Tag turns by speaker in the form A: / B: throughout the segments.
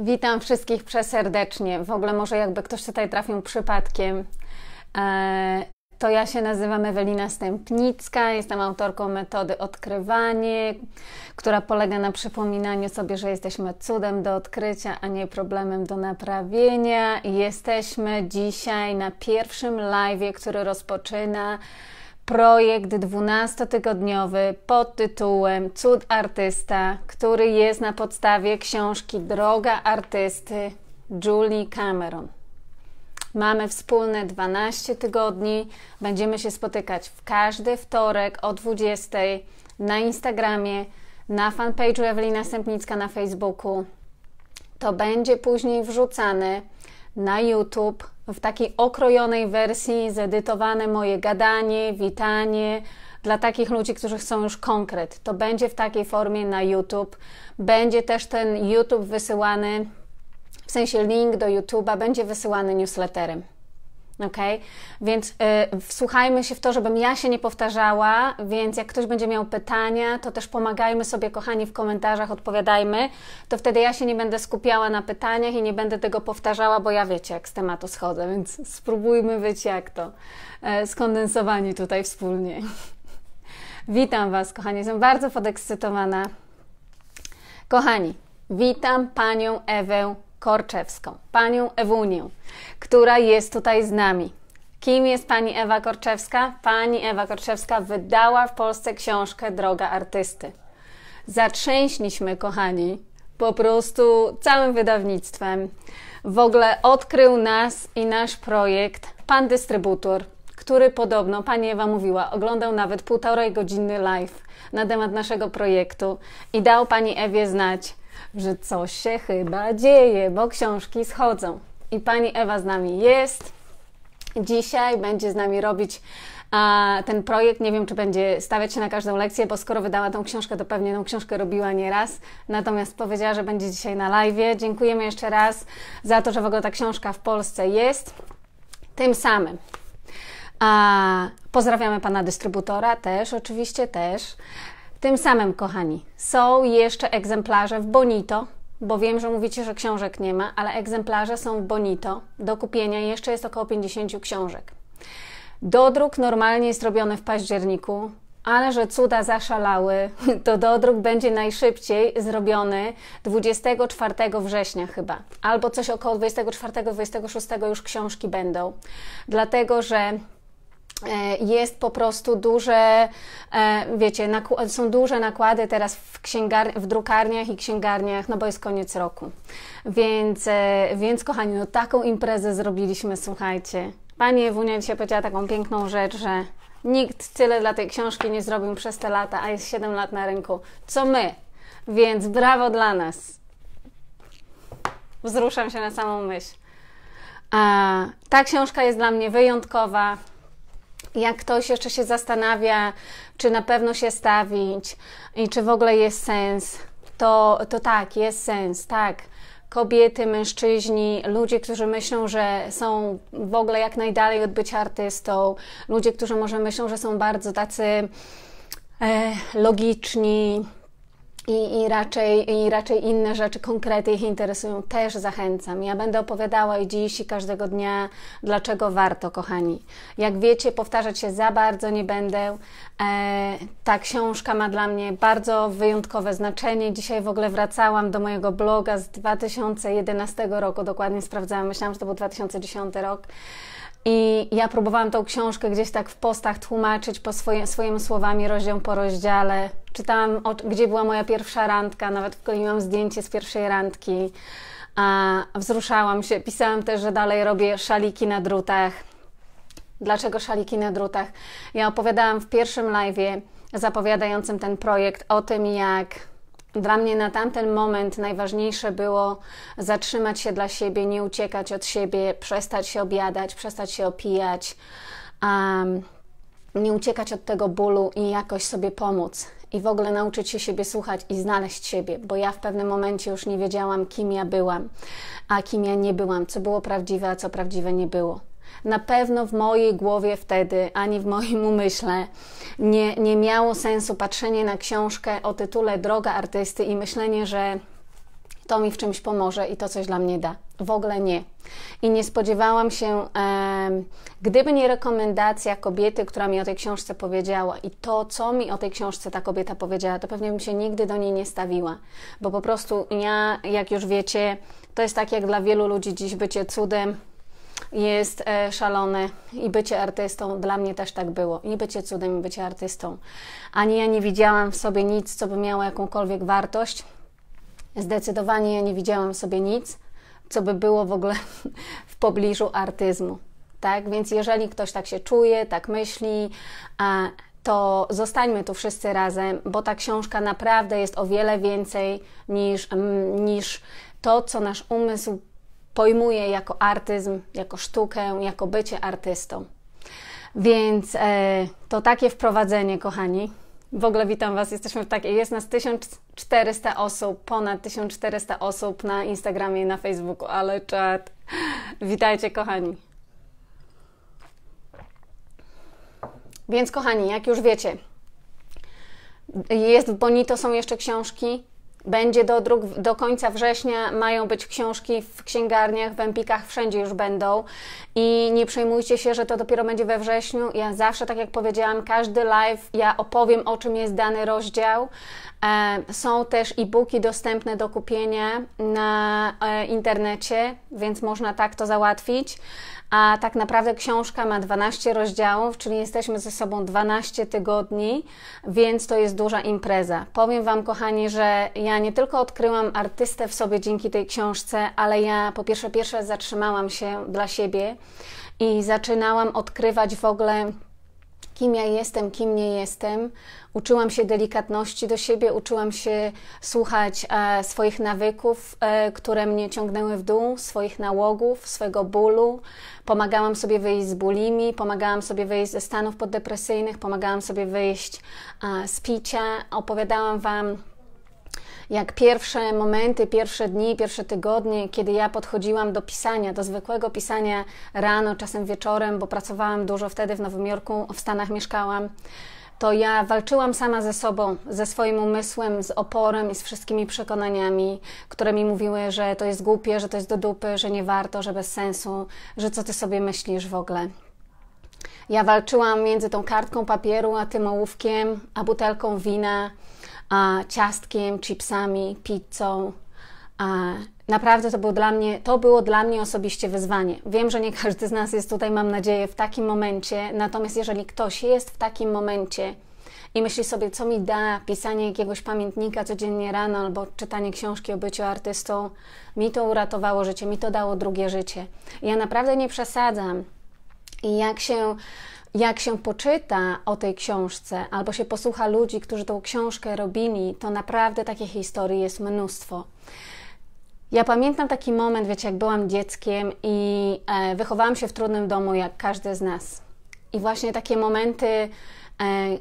A: Witam wszystkich przeserdecznie. W ogóle może jakby ktoś tutaj trafił przypadkiem. E, to ja się nazywam Ewelina Stępnicka, jestem autorką metody odkrywanie, która polega na przypominaniu sobie, że jesteśmy cudem do odkrycia, a nie problemem do naprawienia. Jesteśmy dzisiaj na pierwszym live, który rozpoczyna projekt 12-tygodniowy pod tytułem Cud Artysta, który jest na podstawie książki Droga Artysty Julie Cameron. Mamy wspólne 12 tygodni. Będziemy się spotykać w każdy wtorek o 20 na Instagramie, na fanpage'u Ewelina Sępnicka na Facebooku. To będzie później wrzucane na YouTube w takiej okrojonej wersji zedytowane moje gadanie, witanie dla takich ludzi, którzy chcą już konkret. To będzie w takiej formie na YouTube. Będzie też ten YouTube wysyłany, w sensie link do YouTube'a będzie wysyłany newsletterem. Okay? Więc yy, wsłuchajmy się w to, żebym ja się nie powtarzała, więc jak ktoś będzie miał pytania, to też pomagajmy sobie, kochani, w komentarzach, odpowiadajmy. To wtedy ja się nie będę skupiała na pytaniach i nie będę tego powtarzała, bo ja wiecie, jak z tematu schodzę, więc spróbujmy być jak to yy, skondensowani tutaj wspólnie. Witam Was, kochani, jestem bardzo podekscytowana. Kochani, witam Panią Ewę Korczewską, panią Ewunię, która jest tutaj z nami. Kim jest pani Ewa Korczewska? Pani Ewa Korczewska wydała w Polsce książkę Droga artysty. Zatrzęśliśmy, kochani, po prostu całym wydawnictwem. W ogóle odkrył nas i nasz projekt pan dystrybutor, który podobno, pani Ewa mówiła, oglądał nawet półtorej godziny live na temat naszego projektu i dał pani Ewie znać, że coś się chyba dzieje, bo książki schodzą. I pani Ewa z nami jest. Dzisiaj będzie z nami robić a, ten projekt. Nie wiem, czy będzie stawiać się na każdą lekcję, bo skoro wydała tą książkę, to pewnie tą książkę robiła nieraz. Natomiast powiedziała, że będzie dzisiaj na live. Dziękujemy jeszcze raz za to, że w ogóle ta książka w Polsce jest. Tym samym. A, pozdrawiamy pana dystrybutora też, oczywiście też. Tym samym, kochani, są jeszcze egzemplarze w Bonito, bo wiem, że mówicie, że książek nie ma, ale egzemplarze są w Bonito. Do kupienia jeszcze jest około 50 książek. Dodruk normalnie jest robiony w październiku, ale że cuda zaszalały, to dodruk będzie najszybciej zrobiony 24 września chyba, albo coś około 24-26 już książki będą, dlatego że E, jest po prostu duże, e, wiecie, są duże nakłady teraz w, w drukarniach i księgarniach, no bo jest koniec roku. Więc, e, więc kochani, no taką imprezę zrobiliśmy, słuchajcie. Pani Ewunia dzisiaj powiedziała taką piękną rzecz, że nikt tyle dla tej książki nie zrobił przez te lata, a jest 7 lat na rynku, co my. Więc brawo dla nas. Wzruszam się na samą myśl. A, ta książka jest dla mnie wyjątkowa jak ktoś jeszcze się zastanawia, czy na pewno się stawić i czy w ogóle jest sens, to, to tak, jest sens, tak. Kobiety, mężczyźni, ludzie, którzy myślą, że są w ogóle jak najdalej od bycia artystą, ludzie, którzy może myślą, że są bardzo tacy e, logiczni, i, i, raczej, i raczej inne rzeczy, konkrety ich interesują, też zachęcam. Ja będę opowiadała i dziś i każdego dnia, dlaczego warto, kochani. Jak wiecie, powtarzać się za bardzo nie będę. E, ta książka ma dla mnie bardzo wyjątkowe znaczenie. Dzisiaj w ogóle wracałam do mojego bloga z 2011 roku, dokładnie sprawdzałam, myślałam, że to był 2010 rok. I ja próbowałam tą książkę gdzieś tak w postach tłumaczyć po swoje, swoimi słowami, rozdział po rozdziale. Czytałam, o, gdzie była moja pierwsza randka, nawet wkleiłam zdjęcie z pierwszej randki. A, wzruszałam się, pisałam też, że dalej robię szaliki na drutach. Dlaczego szaliki na drutach? Ja opowiadałam w pierwszym live zapowiadającym ten projekt o tym, jak dla mnie na tamten moment najważniejsze było zatrzymać się dla siebie, nie uciekać od siebie, przestać się obiadać, przestać się opijać, um, nie uciekać od tego bólu i jakoś sobie pomóc. I w ogóle nauczyć się siebie słuchać i znaleźć siebie, bo ja w pewnym momencie już nie wiedziałam, kim ja byłam, a kim ja nie byłam, co było prawdziwe, a co prawdziwe nie było na pewno w mojej głowie wtedy, ani w moim umyśle nie, nie miało sensu patrzenie na książkę o tytule Droga artysty i myślenie, że to mi w czymś pomoże i to coś dla mnie da. W ogóle nie. I nie spodziewałam się, e, gdyby nie rekomendacja kobiety, która mi o tej książce powiedziała i to, co mi o tej książce ta kobieta powiedziała, to pewnie bym się nigdy do niej nie stawiła. Bo po prostu ja, jak już wiecie, to jest tak jak dla wielu ludzi dziś bycie cudem, jest e, szalone i bycie artystą dla mnie też tak było. I bycie cudem, i bycie artystą. Ani ja nie widziałam w sobie nic, co by miało jakąkolwiek wartość. Zdecydowanie ja nie widziałam w sobie nic, co by było w ogóle w pobliżu artyzmu. Tak? Więc jeżeli ktoś tak się czuje, tak myśli, to zostańmy tu wszyscy razem, bo ta książka naprawdę jest o wiele więcej niż, mm, niż to, co nasz umysł pojmuje jako artyzm, jako sztukę, jako bycie artystą. Więc e, to takie wprowadzenie, kochani. W ogóle witam Was, jesteśmy w takiej, jest nas 1400 osób, ponad 1400 osób na Instagramie i na Facebooku, ale czat. Witajcie, kochani. Więc, kochani, jak już wiecie, jest w Bonito, są jeszcze książki, będzie do do końca września, mają być książki w księgarniach, w Empikach, wszędzie już będą. I nie przejmujcie się, że to dopiero będzie we wrześniu. Ja zawsze, tak jak powiedziałam, każdy live, ja opowiem o czym jest dany rozdział. E, są też e-booki dostępne do kupienia na e, internecie, więc można tak to załatwić a tak naprawdę książka ma 12 rozdziałów, czyli jesteśmy ze sobą 12 tygodni, więc to jest duża impreza. Powiem Wam, kochani, że ja nie tylko odkryłam artystę w sobie dzięki tej książce, ale ja po pierwsze, pierwsze zatrzymałam się dla siebie i zaczynałam odkrywać w ogóle kim ja jestem, kim nie jestem. Uczyłam się delikatności do siebie, uczyłam się słuchać e, swoich nawyków, e, które mnie ciągnęły w dół, swoich nałogów, swojego bólu. Pomagałam sobie wyjść z bólimi, pomagałam sobie wyjść ze stanów poddepresyjnych, pomagałam sobie wyjść e, z picia. Opowiadałam Wam jak pierwsze momenty, pierwsze dni, pierwsze tygodnie, kiedy ja podchodziłam do pisania, do zwykłego pisania rano, czasem wieczorem, bo pracowałam dużo wtedy w Nowym Jorku, w Stanach mieszkałam to ja walczyłam sama ze sobą, ze swoim umysłem, z oporem i z wszystkimi przekonaniami, które mi mówiły, że to jest głupie, że to jest do dupy, że nie warto, że bez sensu, że co ty sobie myślisz w ogóle. Ja walczyłam między tą kartką papieru, a tym ołówkiem, a butelką wina, a, ciastkiem, chipsami, pizzą. A, naprawdę to było, dla mnie, to było dla mnie osobiście wyzwanie. Wiem, że nie każdy z nas jest tutaj, mam nadzieję, w takim momencie, natomiast jeżeli ktoś jest w takim momencie, i myśli sobie, co mi da pisanie jakiegoś pamiętnika codziennie rano albo czytanie książki o byciu artystą. Mi to uratowało życie, mi to dało drugie życie. Ja naprawdę nie przesadzam. I jak się jak się poczyta o tej książce, albo się posłucha ludzi, którzy tą książkę robili, to naprawdę takich historii jest mnóstwo. Ja pamiętam taki moment, wiecie, jak byłam dzieckiem i e, wychowałam się w trudnym domu, jak każdy z nas. I właśnie takie momenty, e,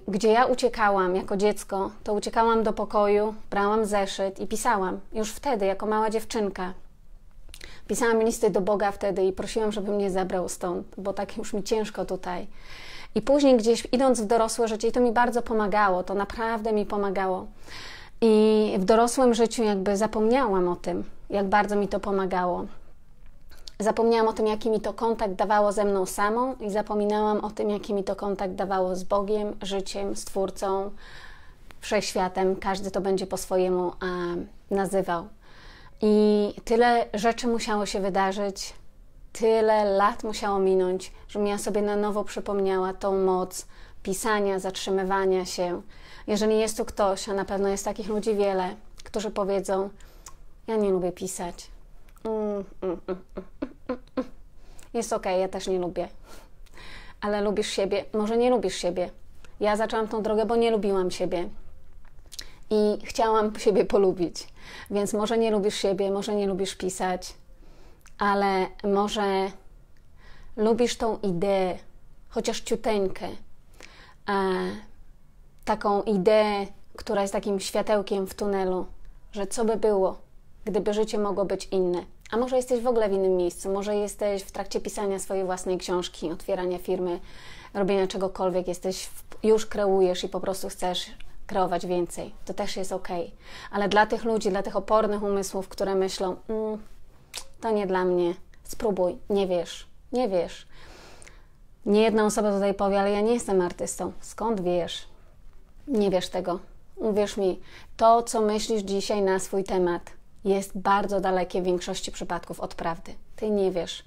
A: gdzie ja uciekałam jako dziecko, to uciekałam do pokoju, brałam zeszyt i pisałam. Już wtedy, jako mała dziewczynka. Pisałam listy do Boga wtedy i prosiłam, żeby mnie zabrał stąd, bo tak już mi ciężko tutaj. I później gdzieś idąc w dorosłe życie, i to mi bardzo pomagało, to naprawdę mi pomagało. I w dorosłym życiu jakby zapomniałam o tym, jak bardzo mi to pomagało. Zapomniałam o tym, jaki mi to kontakt dawało ze mną samą, i zapominałam o tym, jaki mi to kontakt dawało z Bogiem, życiem, Stwórcą, wszechświatem. Każdy to będzie po swojemu a, nazywał. I tyle rzeczy musiało się wydarzyć, tyle lat musiało minąć, żebym ja sobie na nowo przypomniała tą moc pisania, zatrzymywania się. Jeżeli jest tu ktoś, a na pewno jest takich ludzi wiele, którzy powiedzą: Ja nie lubię pisać. Mm, mm, mm, jest okej, okay, ja też nie lubię. Ale lubisz siebie, może nie lubisz siebie. Ja zaczęłam tą drogę, bo nie lubiłam siebie i chciałam siebie polubić. Więc może nie lubisz siebie, może nie lubisz pisać, ale może lubisz tą ideę, chociaż ciuteńkę, e, taką ideę, która jest takim światełkiem w tunelu, że co by było, gdyby życie mogło być inne. A może jesteś w ogóle w innym miejscu, może jesteś w trakcie pisania swojej własnej książki, otwierania firmy, robienia czegokolwiek, jesteś, w, już kreujesz i po prostu chcesz kreować więcej. To też jest ok. Ale dla tych ludzi, dla tych opornych umysłów, które myślą, mm, to nie dla mnie, spróbuj, nie wiesz, nie wiesz. Nie jedna osoba tutaj powie, ale ja nie jestem artystą. Skąd wiesz? Nie wiesz tego. Uwierz mi, to, co myślisz dzisiaj na swój temat, jest bardzo dalekie w większości przypadków od prawdy. Ty nie wiesz.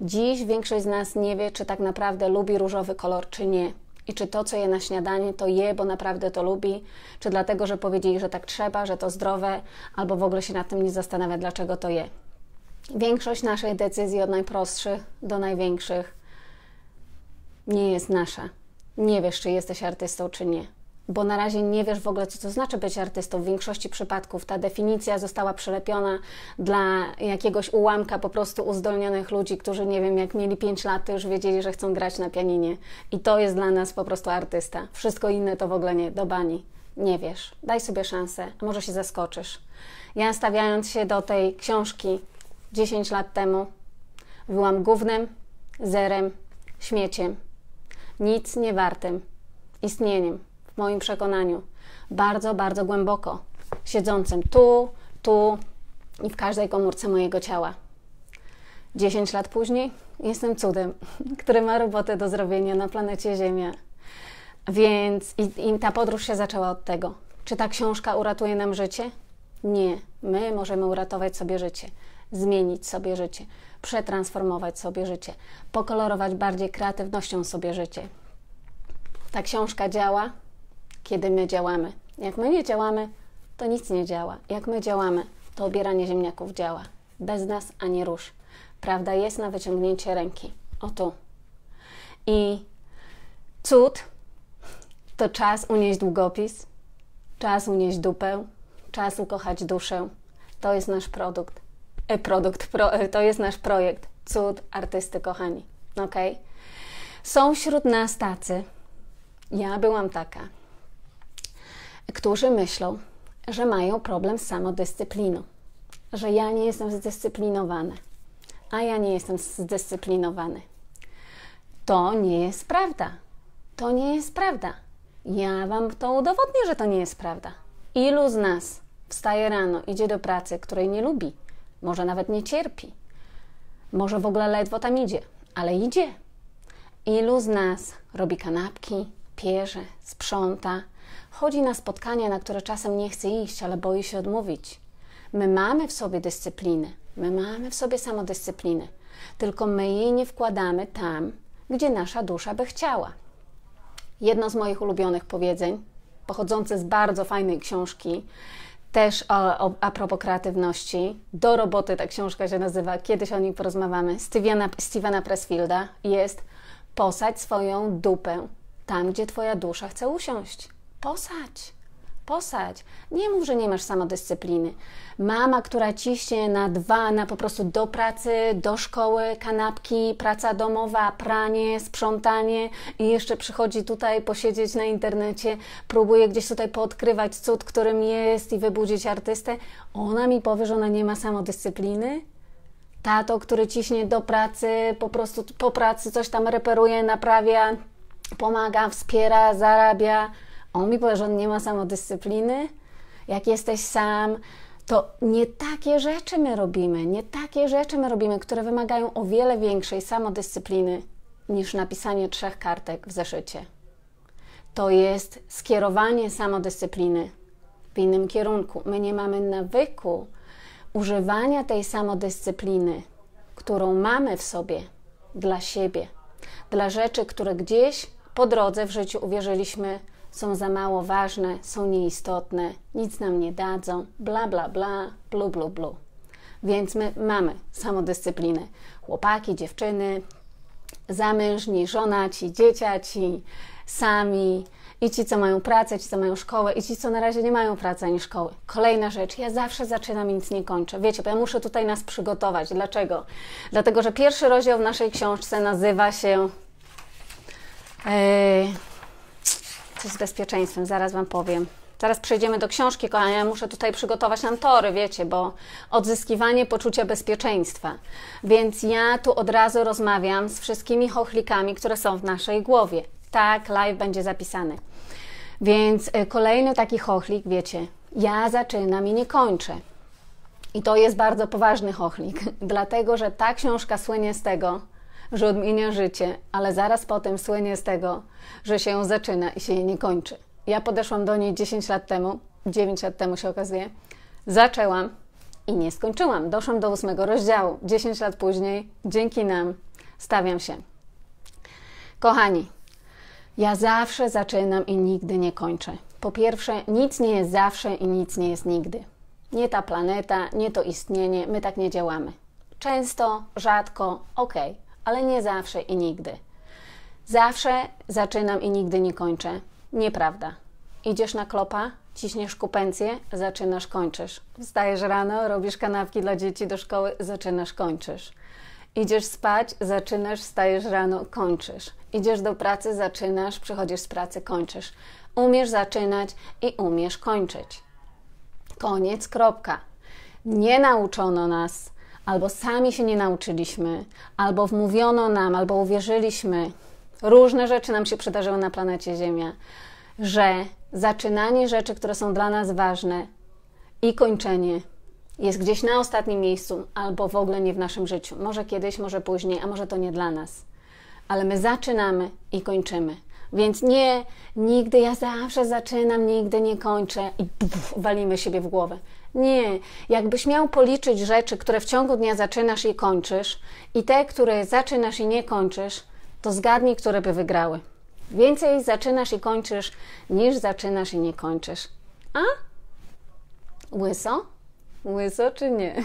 A: Dziś większość z nas nie wie, czy tak naprawdę lubi różowy kolor, czy nie i czy to, co je na śniadanie, to je, bo naprawdę to lubi, czy dlatego, że powiedzieli, że tak trzeba, że to zdrowe, albo w ogóle się nad tym nie zastanawia, dlaczego to je. Większość naszych decyzji, od najprostszych do największych, nie jest nasza. Nie wiesz, czy jesteś artystą, czy nie bo na razie nie wiesz w ogóle, co to znaczy być artystą. W większości przypadków ta definicja została przylepiona dla jakiegoś ułamka po prostu uzdolnionych ludzi, którzy nie wiem, jak mieli 5 lat, to już wiedzieli, że chcą grać na pianinie. I to jest dla nas po prostu artysta. Wszystko inne to w ogóle nie, do bani. Nie wiesz. Daj sobie szansę, a może się zaskoczysz. Ja stawiając się do tej książki 10 lat temu, byłam głównym zerem, śmieciem, nic nie wartym, istnieniem w moim przekonaniu. Bardzo, bardzo głęboko, siedzącym tu, tu i w każdej komórce mojego ciała. 10 lat później jestem cudem, który ma robotę do zrobienia na planecie Ziemia. Więc i, i ta podróż się zaczęła od tego. Czy ta książka uratuje nam życie? Nie. My możemy uratować sobie życie, zmienić sobie życie, przetransformować sobie życie, pokolorować bardziej kreatywnością sobie życie. Ta książka działa kiedy my działamy. Jak my nie działamy, to nic nie działa. Jak my działamy, to obieranie ziemniaków działa. Bez nas ani rusz. Prawda jest na wyciągnięcie ręki. O tu. I cud to czas unieść długopis, czas unieść dupę, czas ukochać duszę. To jest nasz produkt. E, produkt, pro, e, to jest nasz projekt. Cud artysty, kochani. Ok? Są wśród nas tacy. Ja byłam taka którzy myślą, że mają problem z samodyscypliną, że ja nie jestem zdyscyplinowany, a ja nie jestem zdyscyplinowany. To nie jest prawda. To nie jest prawda. Ja Wam to udowodnię, że to nie jest prawda. Ilu z nas wstaje rano, idzie do pracy, której nie lubi, może nawet nie cierpi, może w ogóle ledwo tam idzie, ale idzie. Ilu z nas robi kanapki, pierze, sprząta, chodzi na spotkania, na które czasem nie chce iść, ale boi się odmówić. My mamy w sobie dyscyplinę, my mamy w sobie samodyscyplinę, tylko my jej nie wkładamy tam, gdzie nasza dusza by chciała. Jedno z moich ulubionych powiedzeń, pochodzące z bardzo fajnej książki, też o, o, a propos kreatywności. Do roboty ta książka się nazywa, kiedyś o niej porozmawiamy, Stevena, Stevena Pressfielda, jest posadź swoją dupę tam, gdzie twoja dusza chce usiąść posadź. Posadź. Nie mów, że nie masz samodyscypliny. Mama, która ciśnie na dwa, na po prostu do pracy, do szkoły, kanapki, praca domowa, pranie, sprzątanie i jeszcze przychodzi tutaj posiedzieć na internecie, próbuje gdzieś tutaj podkrywać cud, którym jest i wybudzić artystę. Ona mi powie, że ona nie ma samodyscypliny? Tato, który ciśnie do pracy, po prostu po pracy coś tam reperuje, naprawia, pomaga, wspiera, zarabia on mi powie, że on nie ma samodyscypliny. Jak jesteś sam, to nie takie rzeczy my robimy, nie takie rzeczy my robimy, które wymagają o wiele większej samodyscypliny niż napisanie trzech kartek w zeszycie. To jest skierowanie samodyscypliny w innym kierunku. My nie mamy nawyku używania tej samodyscypliny, którą mamy w sobie dla siebie, dla rzeczy, które gdzieś po drodze w życiu uwierzyliśmy, są za mało ważne, są nieistotne, nic nam nie dadzą, bla, bla, bla, blu, blu, blu. Więc my mamy samodyscyplinę. Chłopaki, dziewczyny, zamężni, żonaci, dzieciaci, sami i ci, co mają pracę, ci, co mają szkołę i ci, co na razie nie mają pracy ani szkoły. Kolejna rzecz, ja zawsze zaczynam i nic nie kończę. Wiecie, bo ja muszę tutaj nas przygotować. Dlaczego? Dlatego, że pierwszy rozdział w naszej książce nazywa się... Yy, Coś z bezpieczeństwem, zaraz Wam powiem. Zaraz przejdziemy do książki, kochani. Ja muszę tutaj przygotować nam tory, wiecie, bo odzyskiwanie poczucia bezpieczeństwa. Więc ja tu od razu rozmawiam z wszystkimi chochlikami, które są w naszej głowie. Tak, live będzie zapisany. Więc y, kolejny taki chochlik, wiecie, ja zaczynam i nie kończę. I to jest bardzo poważny chochlik, dlatego że ta książka słynie z tego, że odmienia życie, ale zaraz potem słynie z tego, że się zaczyna i się nie kończy. Ja podeszłam do niej 10 lat temu, 9 lat temu się okazuje. Zaczęłam i nie skończyłam. Doszłam do ósmego rozdziału. 10 lat później, dzięki nam, stawiam się. Kochani, ja zawsze zaczynam i nigdy nie kończę. Po pierwsze, nic nie jest zawsze i nic nie jest nigdy. Nie ta planeta, nie to istnienie, my tak nie działamy. Często, rzadko, okej. Okay ale nie zawsze i nigdy. Zawsze zaczynam i nigdy nie kończę. Nieprawda. Idziesz na klopa, ciśniesz kupencję, zaczynasz, kończysz. Wstajesz rano, robisz kanapki dla dzieci do szkoły, zaczynasz, kończysz. Idziesz spać, zaczynasz, wstajesz rano, kończysz. Idziesz do pracy, zaczynasz, przychodzisz z pracy, kończysz. Umiesz zaczynać i umiesz kończyć. Koniec, kropka. Nie nauczono nas albo sami się nie nauczyliśmy, albo wmówiono nam, albo uwierzyliśmy, różne rzeczy nam się przydarzyły na planecie Ziemia, że zaczynanie rzeczy, które są dla nas ważne i kończenie jest gdzieś na ostatnim miejscu, albo w ogóle nie w naszym życiu. Może kiedyś, może później, a może to nie dla nas. Ale my zaczynamy i kończymy. Więc nie, nigdy ja zawsze zaczynam, nigdy nie kończę i puf, walimy siebie w głowę. Nie, jakbyś miał policzyć rzeczy, które w ciągu dnia zaczynasz i kończysz, i te, które zaczynasz i nie kończysz, to zgadnij, które by wygrały. Więcej zaczynasz i kończysz, niż zaczynasz i nie kończysz. A? Łyso? Łyso czy nie?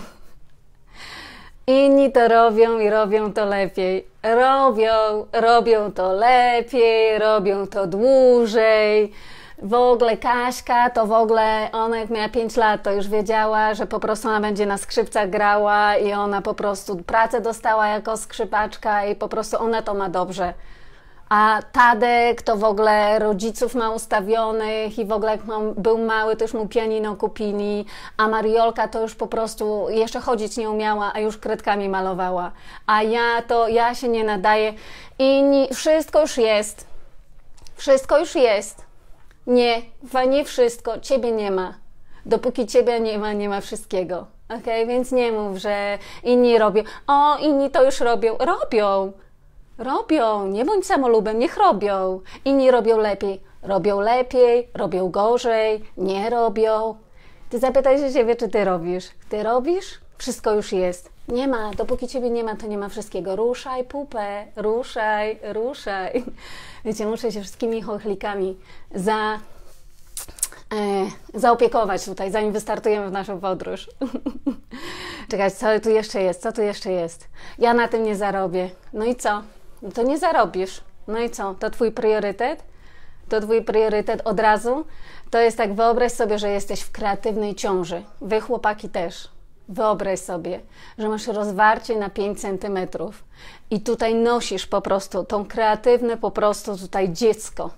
A: Inni to robią i robią to lepiej. Robią, robią to lepiej, robią to dłużej w ogóle Kaśka to w ogóle, ona jak miała 5 lat, to już wiedziała, że po prostu ona będzie na skrzypcach grała i ona po prostu pracę dostała jako skrzypaczka i po prostu ona to ma dobrze. A Tadek to w ogóle rodziców ma ustawionych i w ogóle jak był mały, to już mu pianino kupili, a Mariolka to już po prostu jeszcze chodzić nie umiała, a już kredkami malowała. A ja to, ja się nie nadaję i wszystko już jest. Wszystko już jest. Nie, fajnie wszystko, ciebie nie ma. Dopóki ciebie nie ma, nie ma wszystkiego. ok? Więc nie mów, że inni robią. O, inni to już robią. Robią! Robią, nie bądź samolubem, niech robią. Inni robią lepiej. Robią lepiej, robią gorzej, nie robią. Ty zapytaj się siebie, czy ty robisz. Ty robisz? Wszystko już jest. Nie ma, dopóki ciebie nie ma, to nie ma wszystkiego. Ruszaj pupę, ruszaj, ruszaj. Wiecie, muszę się wszystkimi chochlikami za, e, zaopiekować tutaj, zanim wystartujemy w naszą podróż. Czekać, co tu jeszcze jest, co tu jeszcze jest? Ja na tym nie zarobię. No i co? No to nie zarobisz. No i co? To twój priorytet? to twój priorytet od razu, to jest tak, wyobraź sobie, że jesteś w kreatywnej ciąży. Wy chłopaki też. Wyobraź sobie, że masz rozwarcie na 5 cm i tutaj nosisz po prostu tą kreatywne po prostu tutaj dziecko,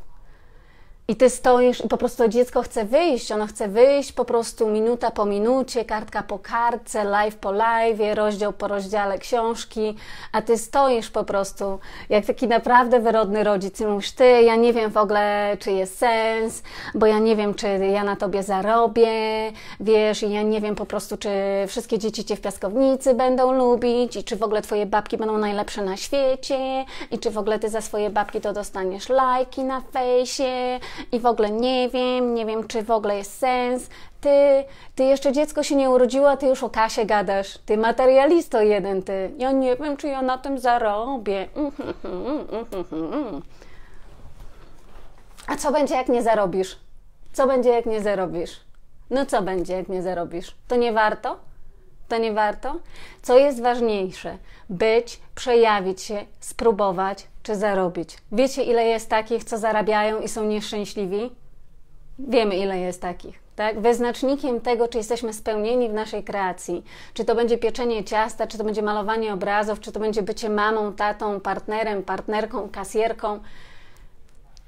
A: i ty stoisz i po prostu dziecko chce wyjść, ono chce wyjść po prostu minuta po minucie, kartka po kartce, live po live, rozdział po rozdziale książki, a ty stoisz po prostu jak taki naprawdę wyrodny rodzic i mówisz, ty, ja nie wiem w ogóle, czy jest sens, bo ja nie wiem, czy ja na tobie zarobię, wiesz, i ja nie wiem po prostu, czy wszystkie dzieci cię w piaskownicy będą lubić i czy w ogóle twoje babki będą najlepsze na świecie i czy w ogóle ty za swoje babki to dostaniesz lajki na fejsie, i w ogóle nie wiem, nie wiem, czy w ogóle jest sens. Ty, ty jeszcze dziecko się nie urodziło, a ty już o kasie gadasz. Ty materialisto jeden, ty. Ja nie wiem, czy ja na tym zarobię. A co będzie, jak nie zarobisz? Co będzie, jak nie zarobisz? No co będzie, jak nie zarobisz? To nie warto? to nie warto? Co jest ważniejsze? Być, przejawić się, spróbować czy zarobić. Wiecie, ile jest takich, co zarabiają i są nieszczęśliwi? Wiemy, ile jest takich. Tak? Wyznacznikiem tego, czy jesteśmy spełnieni w naszej kreacji, czy to będzie pieczenie ciasta, czy to będzie malowanie obrazów, czy to będzie bycie mamą, tatą, partnerem, partnerką, kasierką,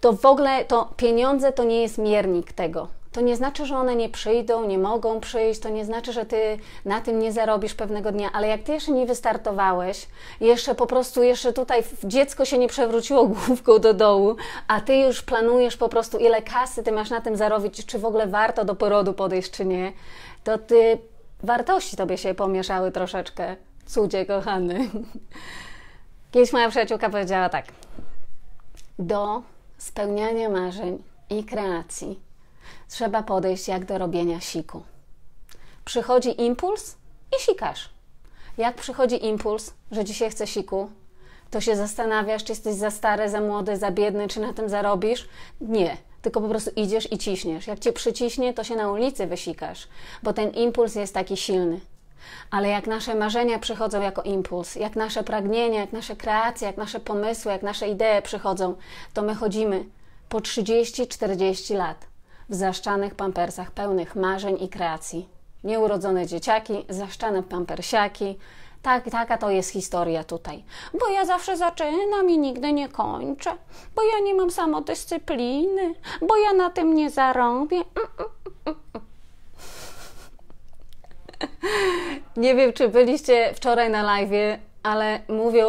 A: to w ogóle to pieniądze to nie jest miernik tego to nie znaczy, że one nie przyjdą, nie mogą przyjść, to nie znaczy, że ty na tym nie zarobisz pewnego dnia, ale jak ty jeszcze nie wystartowałeś, jeszcze po prostu, jeszcze tutaj dziecko się nie przewróciło główką do dołu, a ty już planujesz po prostu, ile kasy ty masz na tym zarobić, czy w ogóle warto do porodu podejść, czy nie, to ty wartości tobie się pomieszały troszeczkę. Cudzie, kochany. Kiedyś moja przyjaciółka powiedziała tak. Do spełniania marzeń i kreacji trzeba podejść jak do robienia siku. Przychodzi impuls i sikasz. Jak przychodzi impuls, że dzisiaj chce siku, to się zastanawiasz, czy jesteś za stary, za młody, za biedny, czy na tym zarobisz. Nie, tylko po prostu idziesz i ciśniesz. Jak cię przyciśnie, to się na ulicy wysikasz, bo ten impuls jest taki silny. Ale jak nasze marzenia przychodzą jako impuls, jak nasze pragnienia, jak nasze kreacje, jak nasze pomysły, jak nasze idee przychodzą, to my chodzimy po 30-40 lat w zaszczanych pampersach pełnych marzeń i kreacji. Nieurodzone dzieciaki, zaszczane pampersiaki. Tak, taka to jest historia tutaj. Bo ja zawsze zaczynam i nigdy nie kończę. Bo ja nie mam samodyscypliny. Bo ja na tym nie zarobię. Mm, mm, mm, nie wiem, czy byliście wczoraj na live, ale mówią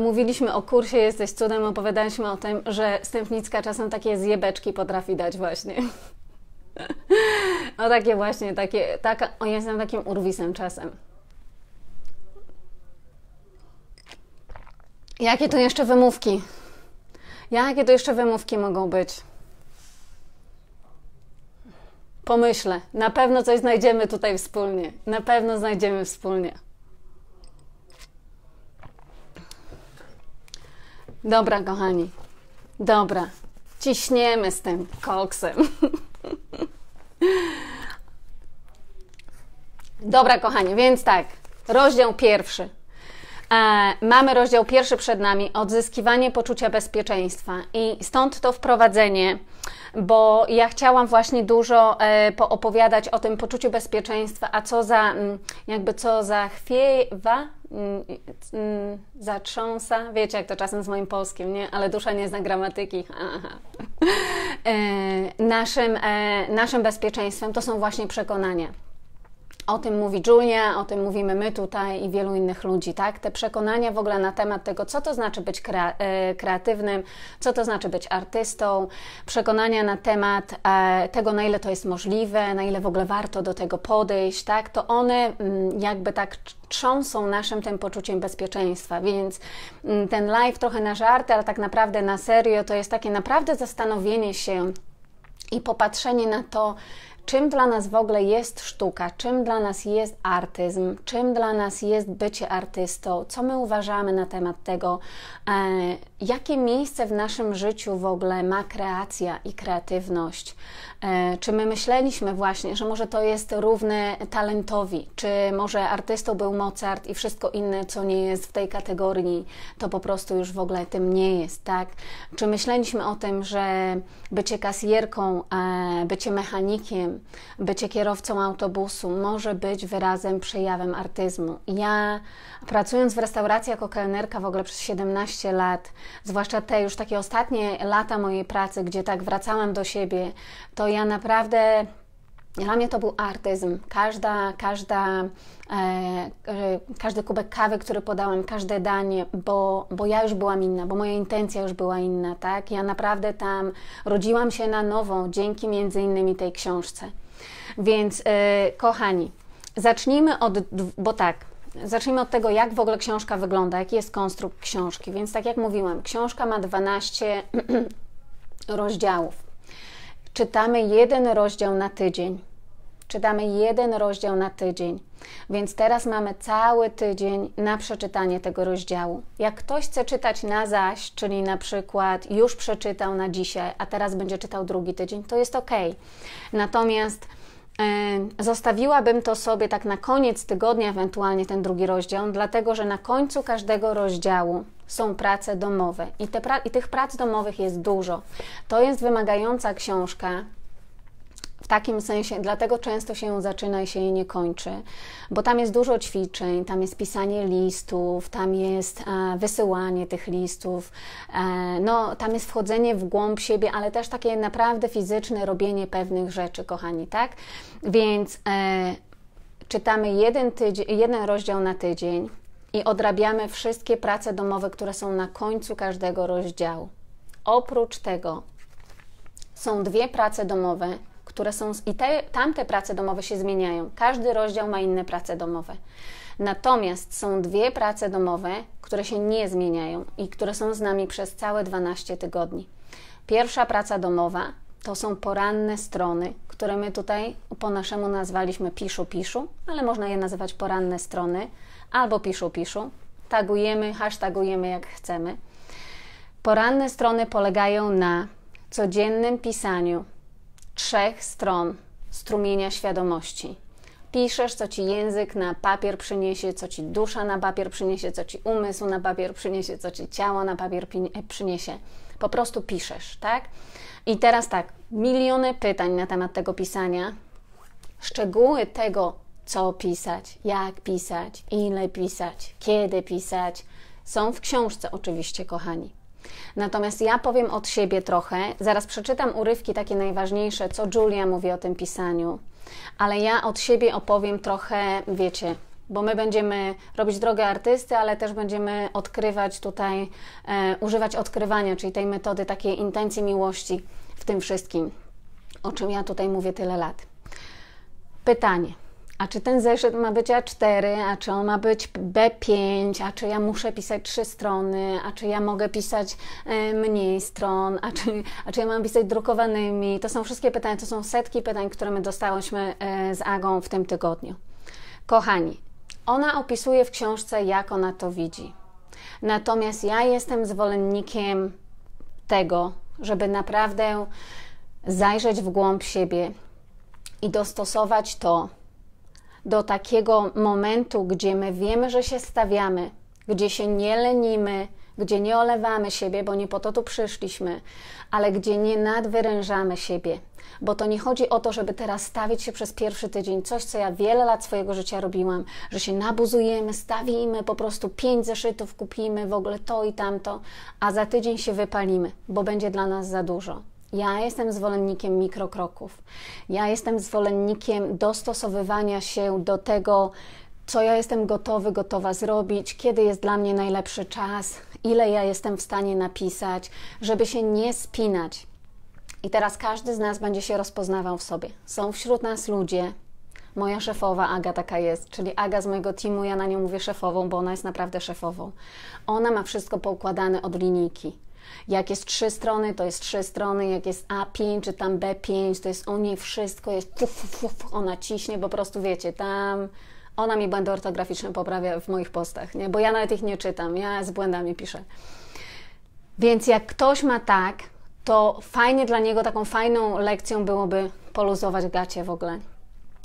A: mówiliśmy o kursie Jesteś Cudem, opowiadaliśmy o tym, że Stępnicka czasem takie zjebeczki potrafi dać właśnie. O takie właśnie, takie, tak. o, jestem takim urwisem czasem. Jakie tu jeszcze wymówki? Jakie to jeszcze wymówki mogą być? Pomyślę. Na pewno coś znajdziemy tutaj wspólnie. Na pewno znajdziemy wspólnie. Dobra, kochani. Dobra. Ciśniemy z tym koksem. Dobra, kochani, więc tak. Rozdział pierwszy. E, mamy rozdział pierwszy przed nami, odzyskiwanie poczucia bezpieczeństwa i stąd to wprowadzenie, bo ja chciałam właśnie dużo e, poopowiadać o tym poczuciu bezpieczeństwa, a co za, mm, jakby co za chwiewa, mm, mm, zatrząsa, wiecie jak to czasem z moim polskim, nie? Ale dusza nie zna gramatyki. Aha. E, naszym, e, naszym bezpieczeństwem to są właśnie przekonania o tym mówi Julia, o tym mówimy my tutaj i wielu innych ludzi, tak? Te przekonania w ogóle na temat tego, co to znaczy być e, kreatywnym, co to znaczy być artystą, przekonania na temat e, tego, na ile to jest możliwe, na ile w ogóle warto do tego podejść, tak? To one mm, jakby tak trząsą naszym tym poczuciem bezpieczeństwa, więc mm, ten live trochę na żarty, ale tak naprawdę na serio, to jest takie naprawdę zastanowienie się i popatrzenie na to, czym dla nas w ogóle jest sztuka, czym dla nas jest artyzm, czym dla nas jest bycie artystą, co my uważamy na temat tego, e, jakie miejsce w naszym życiu w ogóle ma kreacja i kreatywność, E, czy my myśleliśmy właśnie, że może to jest równe talentowi? Czy może artystą był Mozart i wszystko inne, co nie jest w tej kategorii, to po prostu już w ogóle tym nie jest, tak? Czy myśleliśmy o tym, że bycie kasjerką, e, bycie mechanikiem, bycie kierowcą autobusu może być wyrazem, przejawem artyzmu? Ja Pracując w restauracji jako kelnerka w ogóle przez 17 lat, zwłaszcza te już takie ostatnie lata mojej pracy, gdzie tak wracałam do siebie, to ja naprawdę dla mnie to był artyzm. Każda, każda, e, e, każdy kubek kawy, który podałam, każde danie, bo, bo ja już byłam inna, bo moja intencja już była inna, tak? Ja naprawdę tam rodziłam się na nowo dzięki między innymi tej książce. Więc e, kochani, zacznijmy od, bo tak, zacznijmy od tego, jak w ogóle książka wygląda, jaki jest konstrukt książki. Więc tak jak mówiłam, książka ma 12 rozdziałów. Czytamy jeden rozdział na tydzień. Czytamy jeden rozdział na tydzień, więc teraz mamy cały tydzień na przeczytanie tego rozdziału. Jak ktoś chce czytać na zaś, czyli na przykład już przeczytał na dzisiaj, a teraz będzie czytał drugi tydzień, to jest ok. Natomiast Zostawiłabym to sobie tak na koniec tygodnia, ewentualnie ten drugi rozdział, dlatego że na końcu każdego rozdziału są prace domowe i, te pra i tych prac domowych jest dużo. To jest wymagająca książka, w takim sensie, dlatego często się zaczyna i się jej nie kończy, bo tam jest dużo ćwiczeń, tam jest pisanie listów, tam jest e, wysyłanie tych listów, e, no, tam jest wchodzenie w głąb siebie, ale też takie naprawdę fizyczne robienie pewnych rzeczy, kochani, tak? Więc e, czytamy jeden, tydzień, jeden rozdział na tydzień i odrabiamy wszystkie prace domowe, które są na końcu każdego rozdziału. Oprócz tego są dwie prace domowe, które są. I te, tamte prace domowe się zmieniają. Każdy rozdział ma inne prace domowe. Natomiast są dwie prace domowe, które się nie zmieniają i które są z nami przez całe 12 tygodni. Pierwsza praca domowa to są poranne strony, które my tutaj po naszemu nazwaliśmy piszu piszu, ale można je nazywać poranne strony albo piszu piszu. Tagujemy, hashtagujemy jak chcemy. Poranne strony polegają na codziennym pisaniu trzech stron strumienia świadomości. Piszesz, co ci język na papier przyniesie, co ci dusza na papier przyniesie, co ci umysł na papier przyniesie, co ci ciało na papier e, przyniesie. Po prostu piszesz, tak? I teraz tak, miliony pytań na temat tego pisania, szczegóły tego, co pisać, jak pisać, ile pisać, kiedy pisać, są w książce oczywiście, kochani. Natomiast ja powiem od siebie trochę, zaraz przeczytam urywki takie najważniejsze, co Julia mówi o tym pisaniu, ale ja od siebie opowiem trochę, wiecie, bo my będziemy robić drogę artysty, ale też będziemy odkrywać tutaj, e, używać odkrywania, czyli tej metody takiej intencji miłości w tym wszystkim, o czym ja tutaj mówię tyle lat. Pytanie a czy ten zeszyt ma być A4, a czy on ma być B5, a czy ja muszę pisać trzy strony, a czy ja mogę pisać e, mniej stron, a czy, a czy ja mam pisać drukowanymi. To są wszystkie pytania, to są setki pytań, które my dostałyśmy e, z Agą w tym tygodniu. Kochani, ona opisuje w książce, jak ona to widzi. Natomiast ja jestem zwolennikiem tego, żeby naprawdę zajrzeć w głąb siebie i dostosować to, do takiego momentu, gdzie my wiemy, że się stawiamy, gdzie się nie lenimy, gdzie nie olewamy siebie, bo nie po to tu przyszliśmy, ale gdzie nie nadwyrężamy siebie. Bo to nie chodzi o to, żeby teraz stawić się przez pierwszy tydzień, coś co ja wiele lat swojego życia robiłam, że się nabuzujemy, stawimy, po prostu pięć zeszytów kupimy, w ogóle to i tamto, a za tydzień się wypalimy, bo będzie dla nas za dużo. Ja jestem zwolennikiem mikrokroków. Ja jestem zwolennikiem dostosowywania się do tego, co ja jestem gotowy, gotowa zrobić, kiedy jest dla mnie najlepszy czas, ile ja jestem w stanie napisać, żeby się nie spinać. I teraz każdy z nas będzie się rozpoznawał w sobie. Są wśród nas ludzie, moja szefowa Aga taka jest, czyli Aga z mojego teamu, ja na nią mówię szefową, bo ona jest naprawdę szefową. Ona ma wszystko poukładane od linijki. Jak jest trzy strony, to jest trzy strony, jak jest A5 czy tam B5, to jest o niej wszystko, jest fuf, fuf, ona ciśnie, po prostu wiecie, tam ona mi błędy ortograficzne poprawia w moich postach, nie? bo ja nawet ich nie czytam, ja z błędami piszę. Więc jak ktoś ma tak, to fajnie dla niego taką fajną lekcją byłoby poluzować gacie w ogóle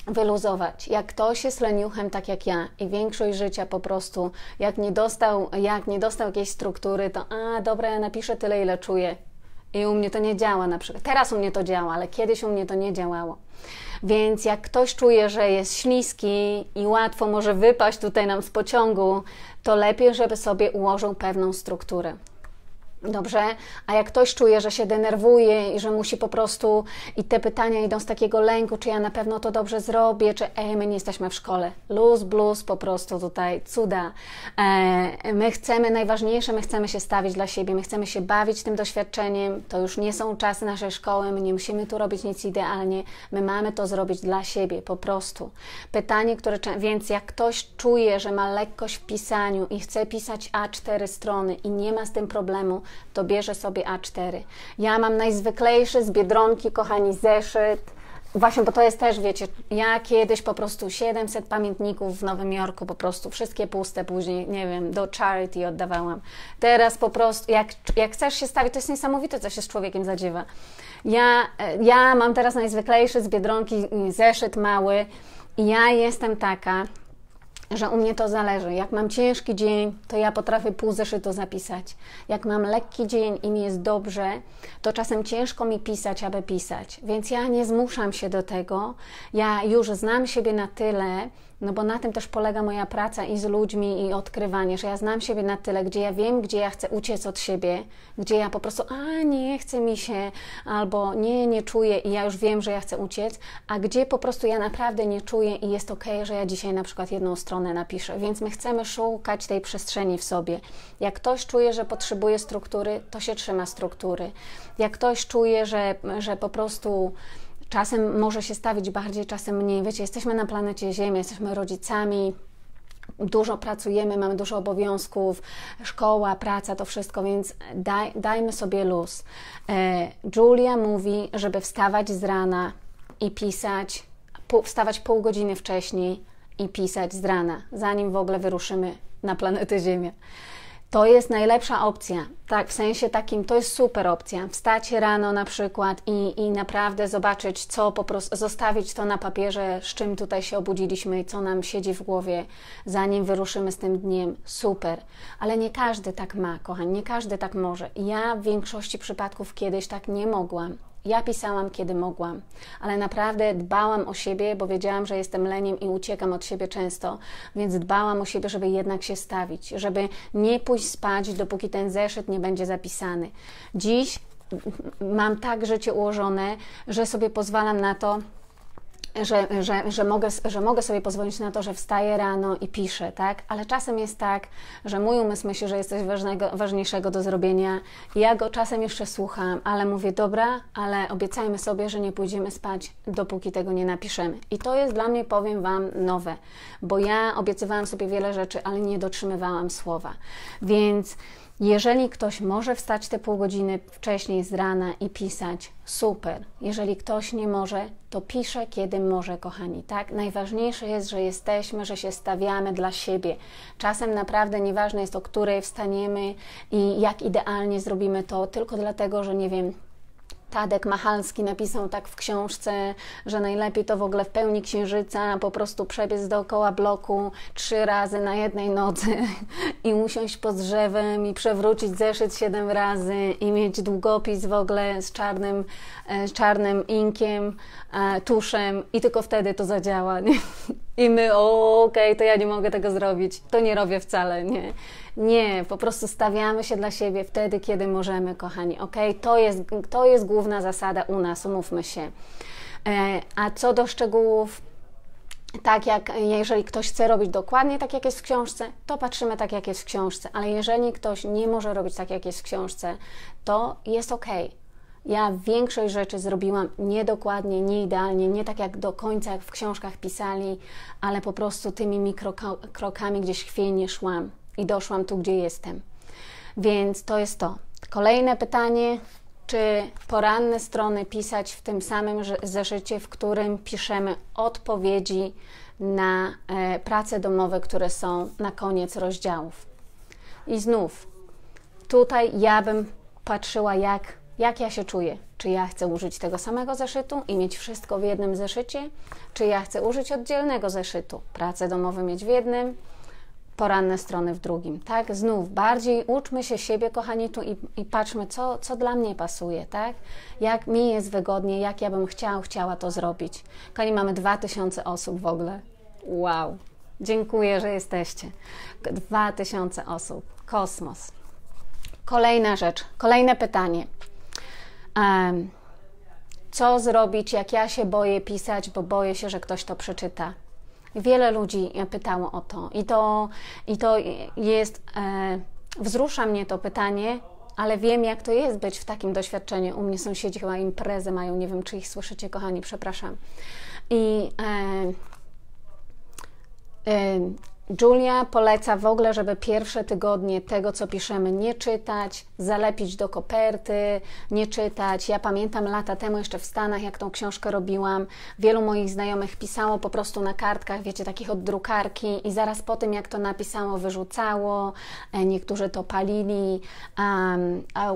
A: wyluzować. Jak ktoś jest leniuchem tak jak ja i większość życia po prostu, jak nie dostał, jak nie dostał jakiejś struktury, to a dobra, ja napiszę tyle, ile czuję. I u mnie to nie działa na przykład. Teraz u mnie to działa, ale kiedyś u mnie to nie działało. Więc jak ktoś czuje, że jest śliski i łatwo może wypaść tutaj nam z pociągu, to lepiej, żeby sobie ułożył pewną strukturę. Dobrze, a jak ktoś czuje, że się denerwuje i że musi po prostu, i te pytania idą z takiego lęku, czy ja na pewno to dobrze zrobię, czy ej, my nie jesteśmy w szkole. Luz, blues, po prostu tutaj cuda. E, my chcemy, najważniejsze, my chcemy się stawić dla siebie, my chcemy się bawić tym doświadczeniem. To już nie są czasy naszej szkoły, my nie musimy tu robić nic idealnie. My mamy to zrobić dla siebie, po prostu. Pytanie, które, więc jak ktoś czuje, że ma lekkość w pisaniu i chce pisać A4 strony i nie ma z tym problemu, to bierze sobie A4. Ja mam najzwyklejszy z Biedronki, kochani, zeszyt. Właśnie, bo to jest też, wiecie, ja kiedyś po prostu 700 pamiętników w Nowym Jorku, po prostu wszystkie puste, później, nie wiem, do charity oddawałam. Teraz po prostu, jak, jak chcesz się stawić, to jest niesamowite, co się z człowiekiem zadziewa. Ja, e, ja mam teraz najzwyklejszy z Biedronki mm, zeszyt mały i ja jestem taka, że u mnie to zależy. Jak mam ciężki dzień, to ja potrafię pół zeszytu zapisać. Jak mam lekki dzień i mi jest dobrze, to czasem ciężko mi pisać, aby pisać. Więc ja nie zmuszam się do tego. Ja już znam siebie na tyle, no bo na tym też polega moja praca i z ludźmi, i odkrywanie, że ja znam siebie na tyle, gdzie ja wiem, gdzie ja chcę uciec od siebie, gdzie ja po prostu, a nie chce mi się, albo nie, nie czuję i ja już wiem, że ja chcę uciec, a gdzie po prostu ja naprawdę nie czuję i jest ok, że ja dzisiaj na przykład jedną stronę napiszę. Więc my chcemy szukać tej przestrzeni w sobie. Jak ktoś czuje, że potrzebuje struktury, to się trzyma struktury. Jak ktoś czuje, że, że po prostu czasem może się stawić bardziej, czasem mniej. Wiecie, jesteśmy na planecie Ziemia, jesteśmy rodzicami, dużo pracujemy, mamy dużo obowiązków, szkoła, praca, to wszystko, więc daj, dajmy sobie luz. E, Julia mówi, żeby wstawać z rana i pisać, wstawać pół godziny wcześniej i pisać z rana, zanim w ogóle wyruszymy na planetę Ziemię. To jest najlepsza opcja, tak, w sensie takim, to jest super opcja. Wstać rano na przykład i, i naprawdę zobaczyć, co po prostu, zostawić to na papierze, z czym tutaj się obudziliśmy i co nam siedzi w głowie, zanim wyruszymy z tym dniem. Super. Ale nie każdy tak ma, kochani, nie każdy tak może. Ja w większości przypadków kiedyś tak nie mogłam. Ja pisałam, kiedy mogłam, ale naprawdę dbałam o siebie, bo wiedziałam, że jestem leniem i uciekam od siebie często, więc dbałam o siebie, żeby jednak się stawić, żeby nie pójść spać, dopóki ten zeszyt nie będzie zapisany. Dziś mam tak życie ułożone, że sobie pozwalam na to, że, że, że, mogę, że mogę sobie pozwolić na to, że wstaję rano i piszę, tak? Ale czasem jest tak, że mój umysł myśli, że jest coś ważnego, ważniejszego do zrobienia. Ja go czasem jeszcze słucham, ale mówię, dobra, ale obiecajmy sobie, że nie pójdziemy spać, dopóki tego nie napiszemy. I to jest dla mnie, powiem Wam, nowe, bo ja obiecywałam sobie wiele rzeczy, ale nie dotrzymywałam słowa. Więc jeżeli ktoś może wstać te pół godziny wcześniej z rana i pisać, super. Jeżeli ktoś nie może, to pisze kiedy może, kochani, tak? Najważniejsze jest, że jesteśmy, że się stawiamy dla siebie. Czasem naprawdę nieważne jest, o której wstaniemy i jak idealnie zrobimy to, tylko dlatego, że nie wiem, Tadek Machalski napisał tak w książce, że najlepiej to w ogóle w pełni księżyca po prostu przebiec dookoła bloku trzy razy na jednej nocy i usiąść pod drzewem i przewrócić zeszyt siedem razy i mieć długopis w ogóle z czarnym, e, z czarnym inkiem, e, tuszem i tylko wtedy to zadziała. Nie? I my, okej, okay, to ja nie mogę tego zrobić. To nie robię wcale, nie. Nie, po prostu stawiamy się dla siebie wtedy, kiedy możemy, kochani. Ok, to jest, to jest główna zasada u nas, umówmy się. E, a co do szczegółów, tak jak jeżeli ktoś chce robić dokładnie tak, jak jest w książce, to patrzymy tak, jak jest w książce, ale jeżeli ktoś nie może robić tak, jak jest w książce, to jest ok. Ja większość rzeczy zrobiłam niedokładnie, idealnie, nie tak jak do końca, jak w książkach pisali, ale po prostu tymi mikrokrokami gdzieś chwiejnie szłam i doszłam tu, gdzie jestem. Więc to jest to. Kolejne pytanie, czy poranne strony pisać w tym samym zeszycie, w którym piszemy odpowiedzi na e, prace domowe, które są na koniec rozdziałów. I znów, tutaj ja bym patrzyła, jak, jak ja się czuję. Czy ja chcę użyć tego samego zeszytu i mieć wszystko w jednym zeszycie, czy ja chcę użyć oddzielnego zeszytu, prace domowe mieć w jednym, poranne strony w drugim, tak? Znów bardziej uczmy się siebie, kochani, tu i, i, patrzmy, co, co dla mnie pasuje, tak? Jak mi jest wygodnie, jak ja bym chciał, chciała to zrobić. Kochani, mamy 2000 osób w ogóle. Wow! Dziękuję, że jesteście. 2000 osób. Kosmos. Kolejna rzecz, kolejne pytanie. Um, co zrobić, jak ja się boję pisać, bo boję się, że ktoś to przeczyta? Wiele ludzi e, pytało o to i to, i to jest, e, wzrusza mnie to pytanie, ale wiem, jak to jest być w takim doświadczeniu. U mnie sąsiedzi chyba imprezę mają, nie wiem, czy ich słyszycie, kochani, przepraszam. I e, e, Julia poleca w ogóle, żeby pierwsze tygodnie tego, co piszemy, nie czytać, zalepić do koperty, nie czytać. Ja pamiętam lata temu jeszcze w Stanach, jak tą książkę robiłam. Wielu moich znajomych pisało po prostu na kartkach, wiecie, takich od drukarki i zaraz po tym, jak to napisało, wyrzucało. E, niektórzy to palili.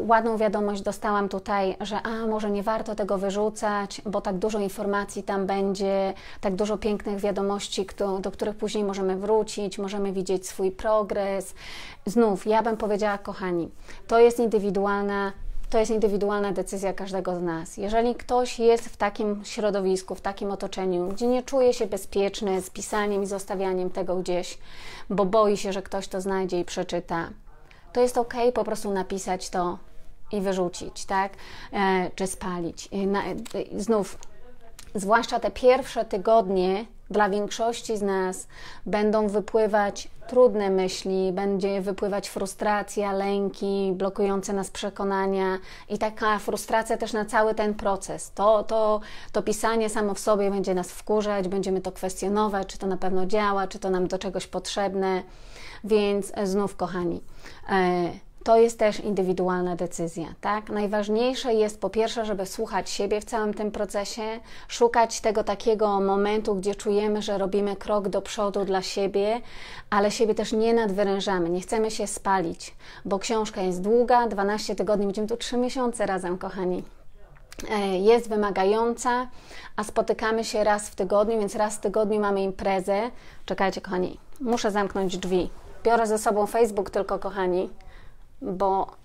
A: ładną wiadomość dostałam tutaj, że a, może nie warto tego wyrzucać, bo tak dużo informacji tam będzie, tak dużo pięknych wiadomości, do których później możemy wrócić możemy widzieć swój progres. Znów, ja bym powiedziała, kochani, to jest indywidualna to jest indywidualna decyzja każdego z nas. Jeżeli ktoś jest w takim środowisku, w takim otoczeniu, gdzie nie czuje się bezpieczny z pisaniem i zostawianiem tego gdzieś, bo boi się, że ktoś to znajdzie i przeczyta, to jest ok po prostu napisać to i wyrzucić, tak? E, czy spalić. E, e, znów, zwłaszcza te pierwsze tygodnie dla większości z nas będą wypływać trudne myśli, będzie wypływać frustracja, lęki, blokujące nas przekonania i taka frustracja też na cały ten proces. To, to, to pisanie samo w sobie będzie nas wkurzać, będziemy to kwestionować, czy to na pewno działa, czy to nam do czegoś potrzebne. Więc e, znów, kochani, yy, to jest też indywidualna decyzja, tak? Najważniejsze jest po pierwsze, żeby słuchać siebie w całym tym procesie, szukać tego takiego momentu, gdzie czujemy, że robimy krok do przodu dla siebie, ale siebie też nie nadwyrężamy, nie chcemy się spalić, bo książka jest długa, 12 tygodni, będziemy tu 3 miesiące razem, kochani e, jest wymagająca, a spotykamy się raz w tygodniu, więc raz w tygodniu mamy imprezę. Czekajcie, kochani, muszę zamknąć drzwi. Biorę ze sobą Facebook tylko, kochani bo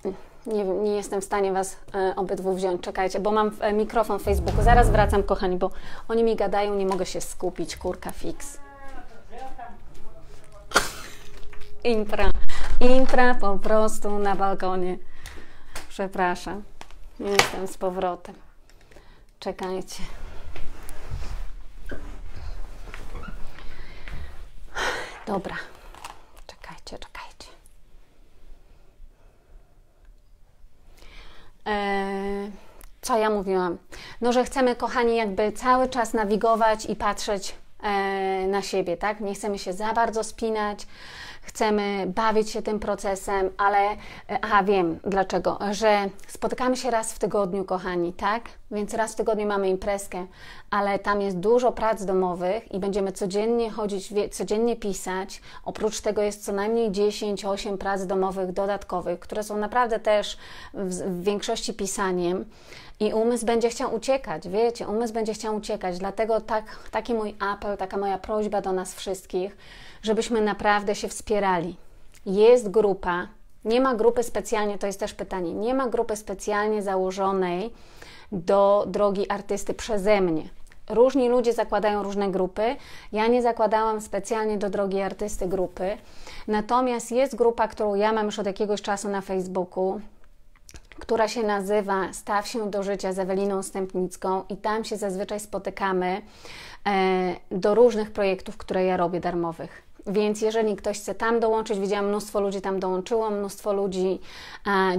A: nie nie jestem w stanie Was e, obydwu wziąć. Czekajcie, bo mam e, mikrofon w Facebooku. Zaraz wracam, kochani, bo oni mi gadają, nie mogę się skupić. Kurka fix. Impra. Impra po prostu na balkonie. Przepraszam. Jestem z powrotem. Czekajcie. Dobra. Czekajcie, czekajcie. E, co ja mówiłam? No, że chcemy, kochani, jakby cały czas nawigować i patrzeć e, na siebie, tak? Nie chcemy się za bardzo spinać chcemy bawić się tym procesem, ale e, a wiem dlaczego, że spotykamy się raz w tygodniu, kochani, tak? Więc raz w tygodniu mamy imprezkę, ale tam jest dużo prac domowych i będziemy codziennie chodzić, codziennie pisać. Oprócz tego jest co najmniej 10-8 prac domowych dodatkowych, które są naprawdę też w większości pisaniem. I umysł będzie chciał uciekać, wiecie, umysł będzie chciał uciekać. Dlatego tak, taki mój apel, taka moja prośba do nas wszystkich, żebyśmy naprawdę się wspierali. Jest grupa, nie ma grupy specjalnie, to jest też pytanie, nie ma grupy specjalnie założonej do drogi artysty przeze mnie. Różni ludzie zakładają różne grupy. Ja nie zakładałam specjalnie do drogi artysty grupy. Natomiast jest grupa, którą ja mam już od jakiegoś czasu na Facebooku, która się nazywa Staw się do życia z Eweliną Stępnicką i tam się zazwyczaj spotykamy e, do różnych projektów, które ja robię darmowych. Więc jeżeli ktoś chce tam dołączyć, widziałam mnóstwo ludzi tam dołączyło, mnóstwo ludzi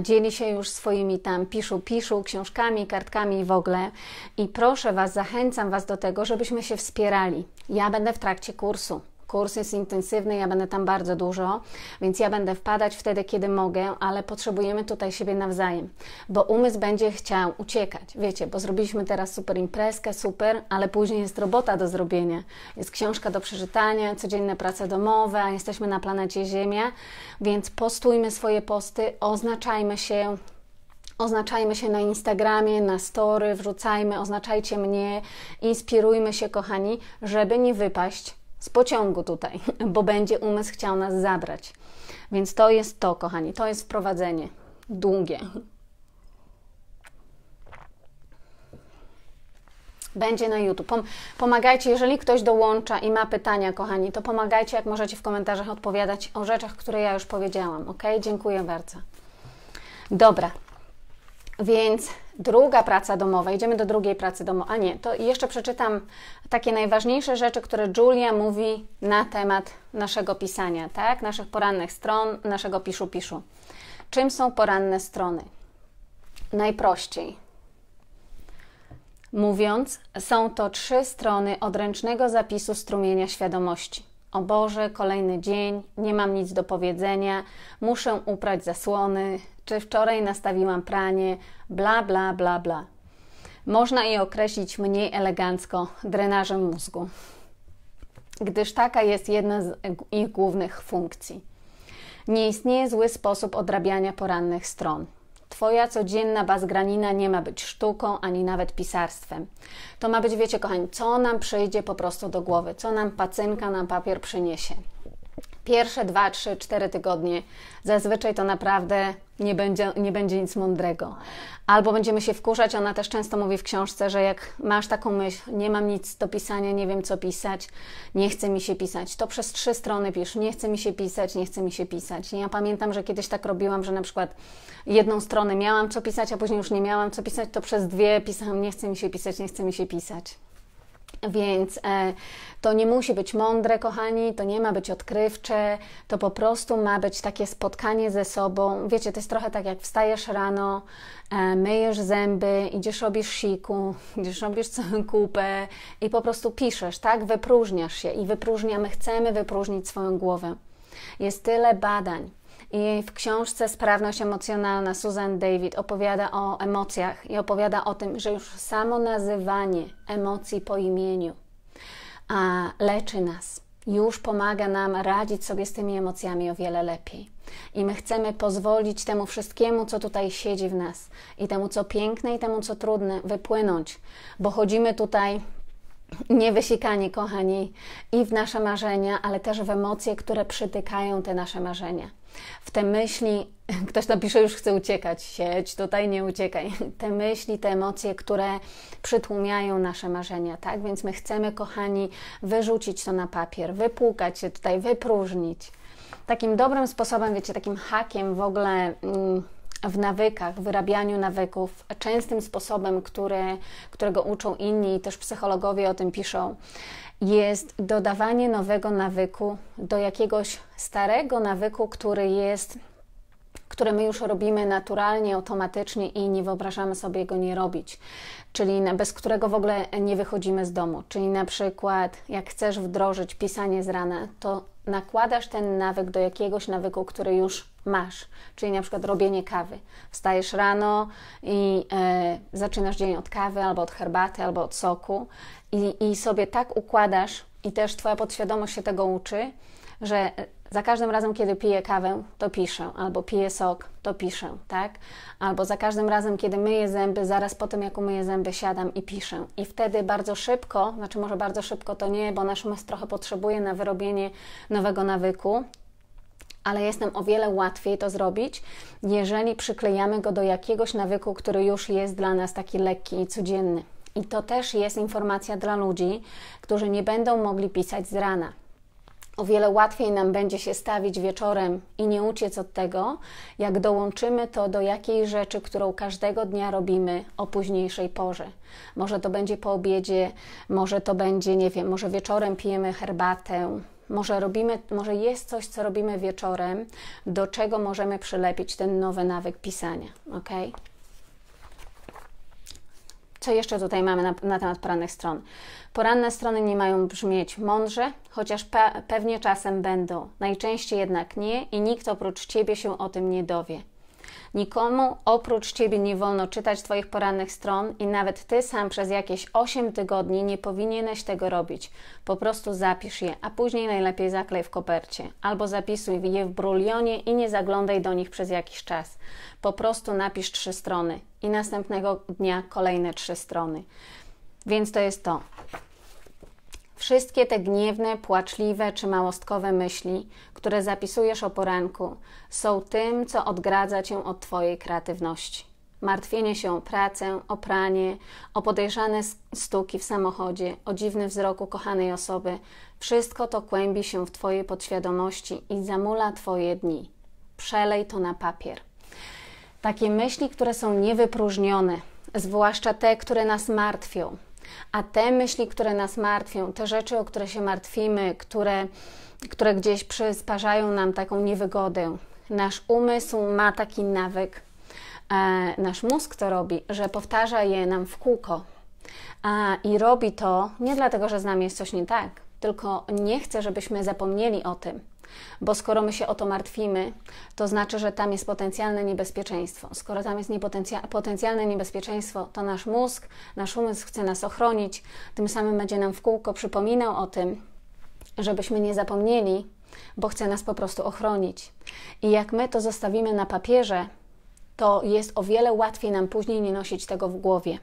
A: dzieli się już swoimi tam piszu, piszu, książkami, kartkami i w ogóle. I proszę Was, zachęcam Was do tego, żebyśmy się wspierali. Ja będę w trakcie kursu. Kurs jest intensywny, ja będę tam bardzo dużo, więc ja będę wpadać wtedy, kiedy mogę, ale potrzebujemy tutaj siebie nawzajem, bo umysł będzie chciał uciekać. Wiecie, bo zrobiliśmy teraz super imprezkę, super, ale później jest robota do zrobienia, jest książka do przeczytania, codzienne prace domowe, a jesteśmy na planecie Ziemia, więc postujmy swoje posty, oznaczajmy się, oznaczajmy się na Instagramie, na story, wrzucajmy, oznaczajcie mnie, inspirujmy się, kochani, żeby nie wypaść z pociągu tutaj, bo będzie umysł chciał nas zabrać. Więc to jest to, kochani, to jest wprowadzenie długie. Będzie na YouTube. Pomagajcie, jeżeli ktoś dołącza i ma pytania, kochani, to pomagajcie, jak możecie w komentarzach odpowiadać o rzeczach, które ja już powiedziałam, ok? Dziękuję bardzo. Dobra, więc druga praca domowa, idziemy do drugiej pracy domowej. A nie, to jeszcze przeczytam takie najważniejsze rzeczy, które Julia mówi na temat naszego pisania, tak? Naszych porannych stron, naszego piszu-piszu. Czym są poranne strony? Najprościej mówiąc, są to trzy strony odręcznego zapisu strumienia świadomości. O Boże, kolejny dzień, nie mam nic do powiedzenia, muszę uprać zasłony, czy wczoraj nastawiłam pranie, bla, bla, bla, bla. Można je określić mniej elegancko drenażem mózgu, gdyż taka jest jedna z ich głównych funkcji. Nie istnieje zły sposób odrabiania porannych stron. Twoja codzienna bazgranina nie ma być sztuką ani nawet pisarstwem. To ma być, wiecie, kochani, co nam przyjdzie po prostu do głowy, co nam pacynka na papier przyniesie. Pierwsze 2, 3, 4 tygodnie zazwyczaj to naprawdę nie będzie, nie będzie nic mądrego. Albo będziemy się wkurzać, ona też często mówi w książce, że jak masz taką myśl, nie mam nic do pisania, nie wiem co pisać, nie chce mi się pisać, to przez trzy strony pisz, nie chce mi się pisać, nie chce mi się pisać. Ja pamiętam, że kiedyś tak robiłam, że na przykład jedną stronę miałam co pisać, a później już nie miałam co pisać, to przez dwie pisałam, nie chce mi się pisać, nie chce mi się pisać. Więc e, to nie musi być mądre, kochani, to nie ma być odkrywcze, to po prostu ma być takie spotkanie ze sobą. Wiecie, to jest trochę tak, jak wstajesz rano, e, myjesz zęby, idziesz robisz siku, idziesz robisz całą kupę i po prostu piszesz, tak? Wypróżniasz się i wypróżniamy, chcemy wypróżnić swoją głowę. Jest tyle badań, i w książce Sprawność emocjonalna Susan David opowiada o emocjach i opowiada o tym, że już samo nazywanie emocji po imieniu a, leczy nas. Już pomaga nam radzić sobie z tymi emocjami o wiele lepiej. I my chcemy pozwolić temu wszystkiemu, co tutaj siedzi w nas, i temu, co piękne, i temu, co trudne, wypłynąć, bo chodzimy tutaj niewysikani, kochani, i w nasze marzenia, ale też w emocje, które przytykają te nasze marzenia. W te myśli, ktoś napisze, już chce uciekać, sieć tutaj, nie uciekaj. Te myśli, te emocje, które przytłumiają nasze marzenia, tak? Więc my chcemy, kochani, wyrzucić to na papier, wypłukać się tutaj, wypróżnić. Takim dobrym sposobem, wiecie, takim hakiem w ogóle. Mm, w nawykach, w wyrabianiu nawyków, częstym sposobem, który, którego uczą inni, też psychologowie o tym piszą, jest dodawanie nowego nawyku do jakiegoś starego nawyku, który jest, który my już robimy naturalnie, automatycznie i nie wyobrażamy sobie go nie robić, czyli bez którego w ogóle nie wychodzimy z domu. Czyli na przykład, jak chcesz wdrożyć pisanie z rana, to nakładasz ten nawyk do jakiegoś nawyku, który już masz, czyli na przykład robienie kawy. Wstajesz rano i e, zaczynasz dzień od kawy, albo od herbaty, albo od soku i, i sobie tak układasz i też Twoja podświadomość się tego uczy, że e, za każdym razem, kiedy piję kawę, to piszę, albo piję sok, to piszę, tak? Albo za każdym razem, kiedy myję zęby, zaraz po tym, jak umyję zęby, siadam i piszę. I wtedy bardzo szybko, znaczy może bardzo szybko to nie, bo nasz umysł trochę potrzebuje na wyrobienie nowego nawyku, ale jest nam o wiele łatwiej to zrobić, jeżeli przyklejamy go do jakiegoś nawyku, który już jest dla nas taki lekki i codzienny. I to też jest informacja dla ludzi, którzy nie będą mogli pisać z rana. O wiele łatwiej nam będzie się stawić wieczorem i nie uciec od tego, jak dołączymy to do jakiejś rzeczy, którą każdego dnia robimy o późniejszej porze. Może to będzie po obiedzie, może to będzie, nie wiem, może wieczorem pijemy herbatę, może, robimy, może jest coś, co robimy wieczorem, do czego możemy przylepić ten nowy nawyk pisania. ok? Co jeszcze tutaj mamy na, na, temat porannych stron? Poranne strony nie mają brzmieć mądrze, chociaż pe pewnie czasem będą. Najczęściej jednak nie i nikt oprócz ciebie się o tym nie dowie. Nikomu oprócz ciebie nie wolno czytać twoich porannych stron i nawet ty sam przez jakieś 8 tygodni nie powinieneś tego robić. Po prostu zapisz je, a później najlepiej zaklej w kopercie albo zapisuj je w brulionie i nie zaglądaj do nich przez jakiś czas. Po prostu napisz trzy strony i następnego dnia kolejne trzy strony. Więc to jest to. Wszystkie te gniewne, płaczliwe czy małostkowe myśli, które zapisujesz o poranku, są tym, co odgradza cię od twojej kreatywności. Martwienie się o pracę, o pranie, o podejrzane stuki w samochodzie, o dziwny wzrok ukochanej osoby wszystko to kłębi się w twojej podświadomości i zamula twoje dni. Przelej to na papier. Takie myśli, które są niewypróżnione, zwłaszcza te, które nas martwią, a te myśli, które nas martwią, te rzeczy, o które się martwimy, które, które gdzieś przysparzają nam taką niewygodę, nasz umysł ma taki nawyk, e, nasz mózg to robi, że powtarza je nam w kółko. A, I robi to nie dlatego, że z nami jest coś nie tak, tylko nie chce, żebyśmy zapomnieli o tym. Bo skoro my się o to martwimy, to znaczy, że tam jest potencjalne niebezpieczeństwo. Skoro tam jest potencjalne niebezpieczeństwo, to nasz mózg, nasz umysł chce nas ochronić, tym samym będzie nam w kółko przypominał o tym, żebyśmy nie zapomnieli, bo chce nas po prostu ochronić. I jak my to zostawimy na papierze, to jest o wiele łatwiej nam później nie nosić tego w głowie.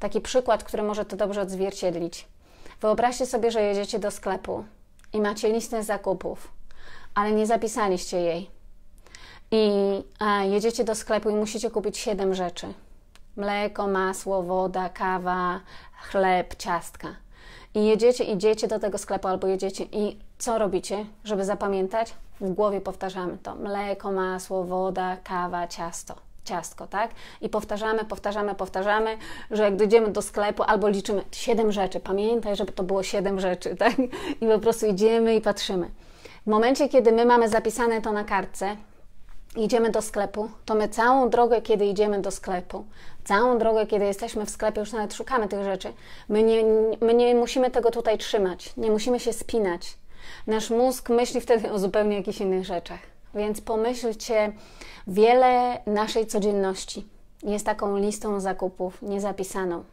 A: Taki przykład, który może to dobrze odzwierciedlić. Wyobraźcie sobie, że jedziecie do sklepu i macie listę zakupów ale nie zapisaliście jej. I e, jedziecie do sklepu i musicie kupić siedem rzeczy: mleko, masło, woda, kawa, chleb, ciastka. I jedziecie, idziecie do tego sklepu albo jedziecie i co robicie, żeby zapamiętać? W głowie powtarzamy to: mleko, masło, woda, kawa, ciasto ciastko, tak? I powtarzamy, powtarzamy, powtarzamy, że jak dojdziemy do sklepu albo liczymy siedem rzeczy, pamiętaj, żeby to było siedem rzeczy, tak? I po prostu idziemy i patrzymy. W momencie, kiedy my mamy zapisane to na kartce, idziemy do sklepu, to my całą drogę, kiedy idziemy do sklepu, całą drogę, kiedy jesteśmy w sklepie, już nawet szukamy tych rzeczy, my nie, my nie musimy tego tutaj trzymać, nie musimy się spinać. Nasz mózg myśli wtedy o zupełnie jakichś innych rzeczach. Więc pomyślcie, wiele naszej codzienności jest taką listą zakupów niezapisaną.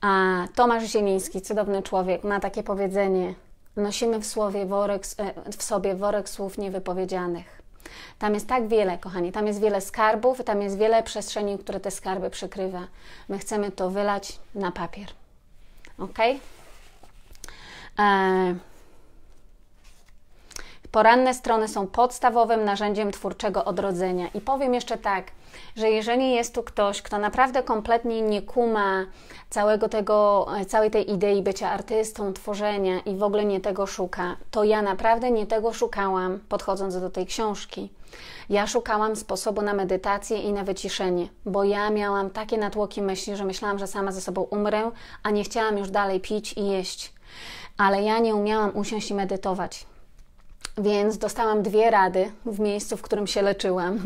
A: A Tomasz Zieliński, cudowny człowiek, ma takie powiedzenie: Nosimy w, słowie worek, e, w sobie worek słów niewypowiedzianych. Tam jest tak wiele, kochani, tam jest wiele skarbów, tam jest wiele przestrzeni, które te skarby przykrywa. My chcemy to wylać na papier. ok? Poranne strony są podstawowym narzędziem twórczego odrodzenia. I powiem jeszcze tak, że jeżeli jest tu ktoś, kto naprawdę kompletnie nie kuma całego tego, e, całej tej idei bycia artystą, tworzenia i w ogóle nie tego szuka, to ja naprawdę nie tego szukałam, podchodząc do tej książki. Ja szukałam sposobu na medytację i na wyciszenie, bo ja miałam takie natłoki myśli, że myślałam, że sama ze sobą umrę, a nie chciałam już dalej pić i jeść. Ale ja nie umiałam usiąść i medytować. Więc dostałam dwie rady w miejscu, w którym się leczyłam.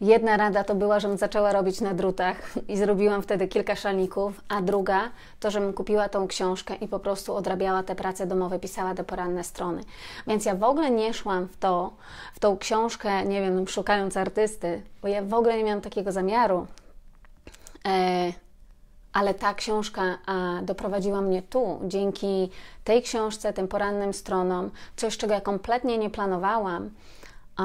A: Jedna rada to była, żebym zaczęła robić na drutach i zrobiłam wtedy kilka szalników, a druga to, żebym kupiła tą książkę i po prostu odrabiała te prace domowe, pisała te poranne strony. Więc ja w ogóle nie szłam w to, w tą książkę, nie wiem, szukając artysty, bo ja w ogóle nie miałam takiego zamiaru. E, ale ta książka a, doprowadziła mnie tu. Dzięki tej książce, tym porannym stronom, coś, czego ja kompletnie nie planowałam, a,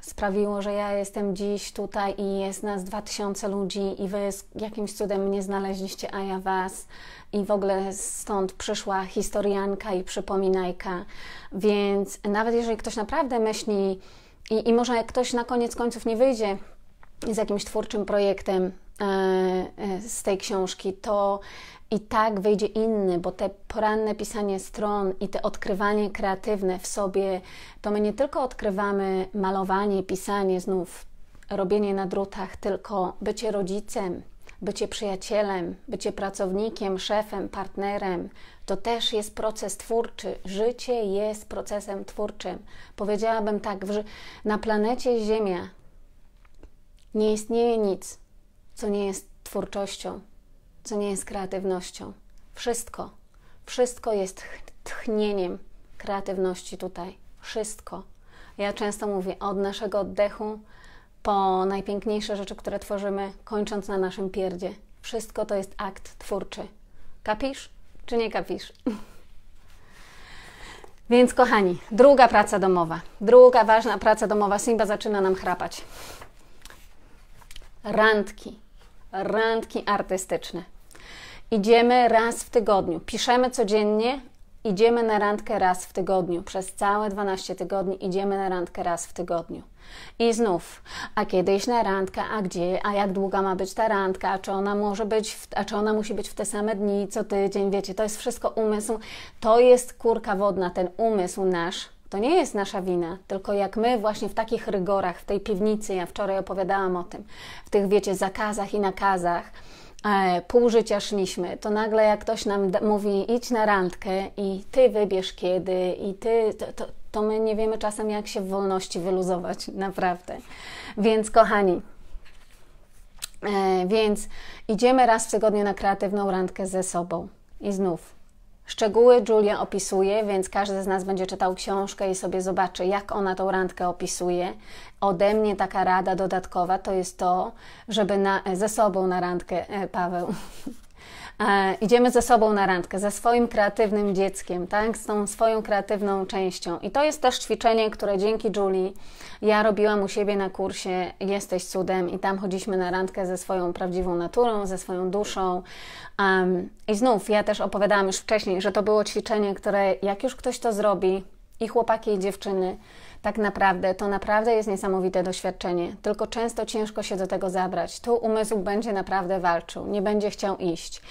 A: sprawiło, że ja jestem dziś tutaj i jest nas 2000 ludzi i wy jakimś cudem mnie znaleźliście, a ja was. I w ogóle stąd przyszła historianka i przypominajka. Więc nawet jeżeli ktoś naprawdę myśli i, i może jak ktoś na koniec końców nie wyjdzie z jakimś twórczym projektem, E, e, z tej książki, to i tak wyjdzie inny, bo te poranne pisanie stron i te odkrywanie kreatywne w sobie, to my nie tylko odkrywamy malowanie, pisanie, znów robienie na drutach, tylko bycie rodzicem, bycie przyjacielem, bycie pracownikiem, szefem, partnerem, to też jest proces twórczy. Życie jest procesem twórczym. Powiedziałabym tak, na planecie Ziemia nie istnieje nic, co nie jest twórczością, co nie jest kreatywnością. Wszystko, wszystko jest tchnieniem kreatywności tutaj. Wszystko. Ja często mówię od naszego oddechu po najpiękniejsze rzeczy, które tworzymy, kończąc na naszym pierdzie. Wszystko to jest akt twórczy. Kapisz czy nie kapisz? Więc kochani, druga praca domowa. Druga ważna praca domowa. Simba zaczyna nam chrapać. Randki randki artystyczne. Idziemy raz w tygodniu, piszemy codziennie, idziemy na randkę raz w tygodniu. Przez całe 12 tygodni idziemy na randkę raz w tygodniu. I znów, a kiedyś na randkę, a gdzie, a jak długa ma być ta randka, a czy ona może być, w, a czy ona musi być w te same dni, co tydzień, wiecie, to jest wszystko umysł, to jest kurka wodna, ten umysł nasz, to nie jest nasza wina, tylko jak my właśnie w takich rygorach, w tej piwnicy, ja wczoraj opowiadałam o tym, w tych, wiecie, zakazach i nakazach, e, pół życia szliśmy, to nagle jak ktoś nam mówi idź na randkę i ty wybierz kiedy i ty, to, to, to my nie wiemy czasem jak się w wolności wyluzować, naprawdę. Więc kochani, e, więc idziemy raz w tygodniu na kreatywną randkę ze sobą. I znów Szczegóły Julia opisuje, więc każdy z nas będzie czytał książkę i sobie zobaczy, jak ona tą randkę opisuje. Ode mnie taka rada dodatkowa to jest to, żeby na, ze sobą na randkę, e, Paweł, e, idziemy ze sobą na randkę, ze swoim kreatywnym dzieckiem, tak? z tą swoją kreatywną częścią. I to jest też ćwiczenie, które dzięki Julii ja robiłam u siebie na kursie Jesteś cudem i tam chodziliśmy na randkę ze swoją prawdziwą naturą, ze swoją duszą. Um, I znów, ja też opowiadałam już wcześniej, że to było ćwiczenie, które jak już ktoś to zrobi, i chłopaki, i dziewczyny, tak naprawdę to naprawdę jest niesamowite doświadczenie, tylko często ciężko się do tego zabrać. Tu umysł będzie naprawdę walczył, nie będzie chciał iść.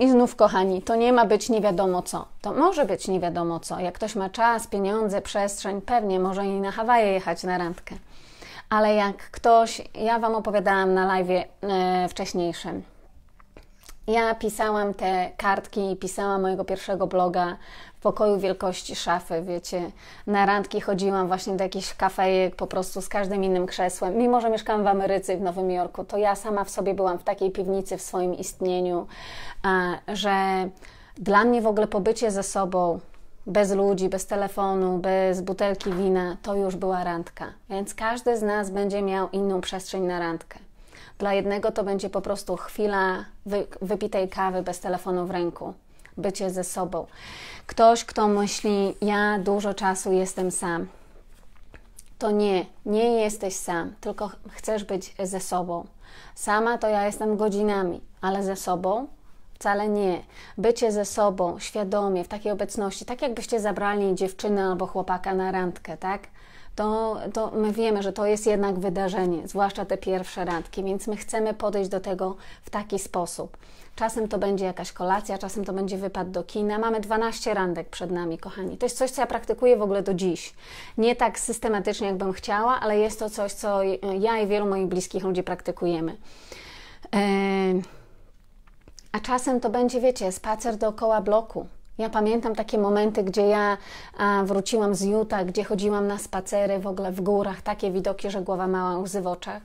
A: I znów, kochani, to nie ma być nie wiadomo co. To może być nie wiadomo co. Jak ktoś ma czas, pieniądze, przestrzeń, pewnie może i na Hawaje jechać na randkę. Ale jak ktoś, ja Wam opowiadałam na live e, wcześniejszym, ja pisałam te kartki, pisałam mojego pierwszego bloga, pokoju wielkości szafy, wiecie. Na randki chodziłam właśnie do jakichś kafejek, po prostu z każdym innym krzesłem. Mimo, że mieszkałam w Ameryce, w Nowym Jorku, to ja sama w sobie byłam w takiej piwnicy w swoim istnieniu, że dla mnie w ogóle pobycie ze sobą, bez ludzi, bez telefonu, bez butelki wina, to już była randka. Więc każdy z nas będzie miał inną przestrzeń na randkę. Dla jednego to będzie po prostu chwila wypitej kawy bez telefonu w ręku bycie ze sobą. Ktoś, kto myśli, ja dużo czasu jestem sam. To nie, nie jesteś sam, tylko chcesz być ze sobą. Sama to ja jestem godzinami, ale ze sobą Wcale nie. Bycie ze sobą, świadomie, w takiej obecności, tak jakbyście zabrali dziewczynę albo chłopaka na randkę, tak? To, to my wiemy, że to jest jednak wydarzenie, zwłaszcza te pierwsze randki, więc my chcemy podejść do tego w taki sposób. Czasem to będzie jakaś kolacja, czasem to będzie wypad do kina. Mamy 12 randek przed nami, kochani. To jest coś, co ja praktykuję w ogóle do dziś. Nie tak systematycznie, jakbym chciała, ale jest to coś, co ja i wielu moich bliskich ludzi praktykujemy. E, a czasem to będzie, wiecie, spacer dookoła bloku. Ja pamiętam takie momenty, gdzie ja wróciłam z Juta, gdzie chodziłam na spacery w ogóle w górach, takie widoki, że głowa mała łzy w oczach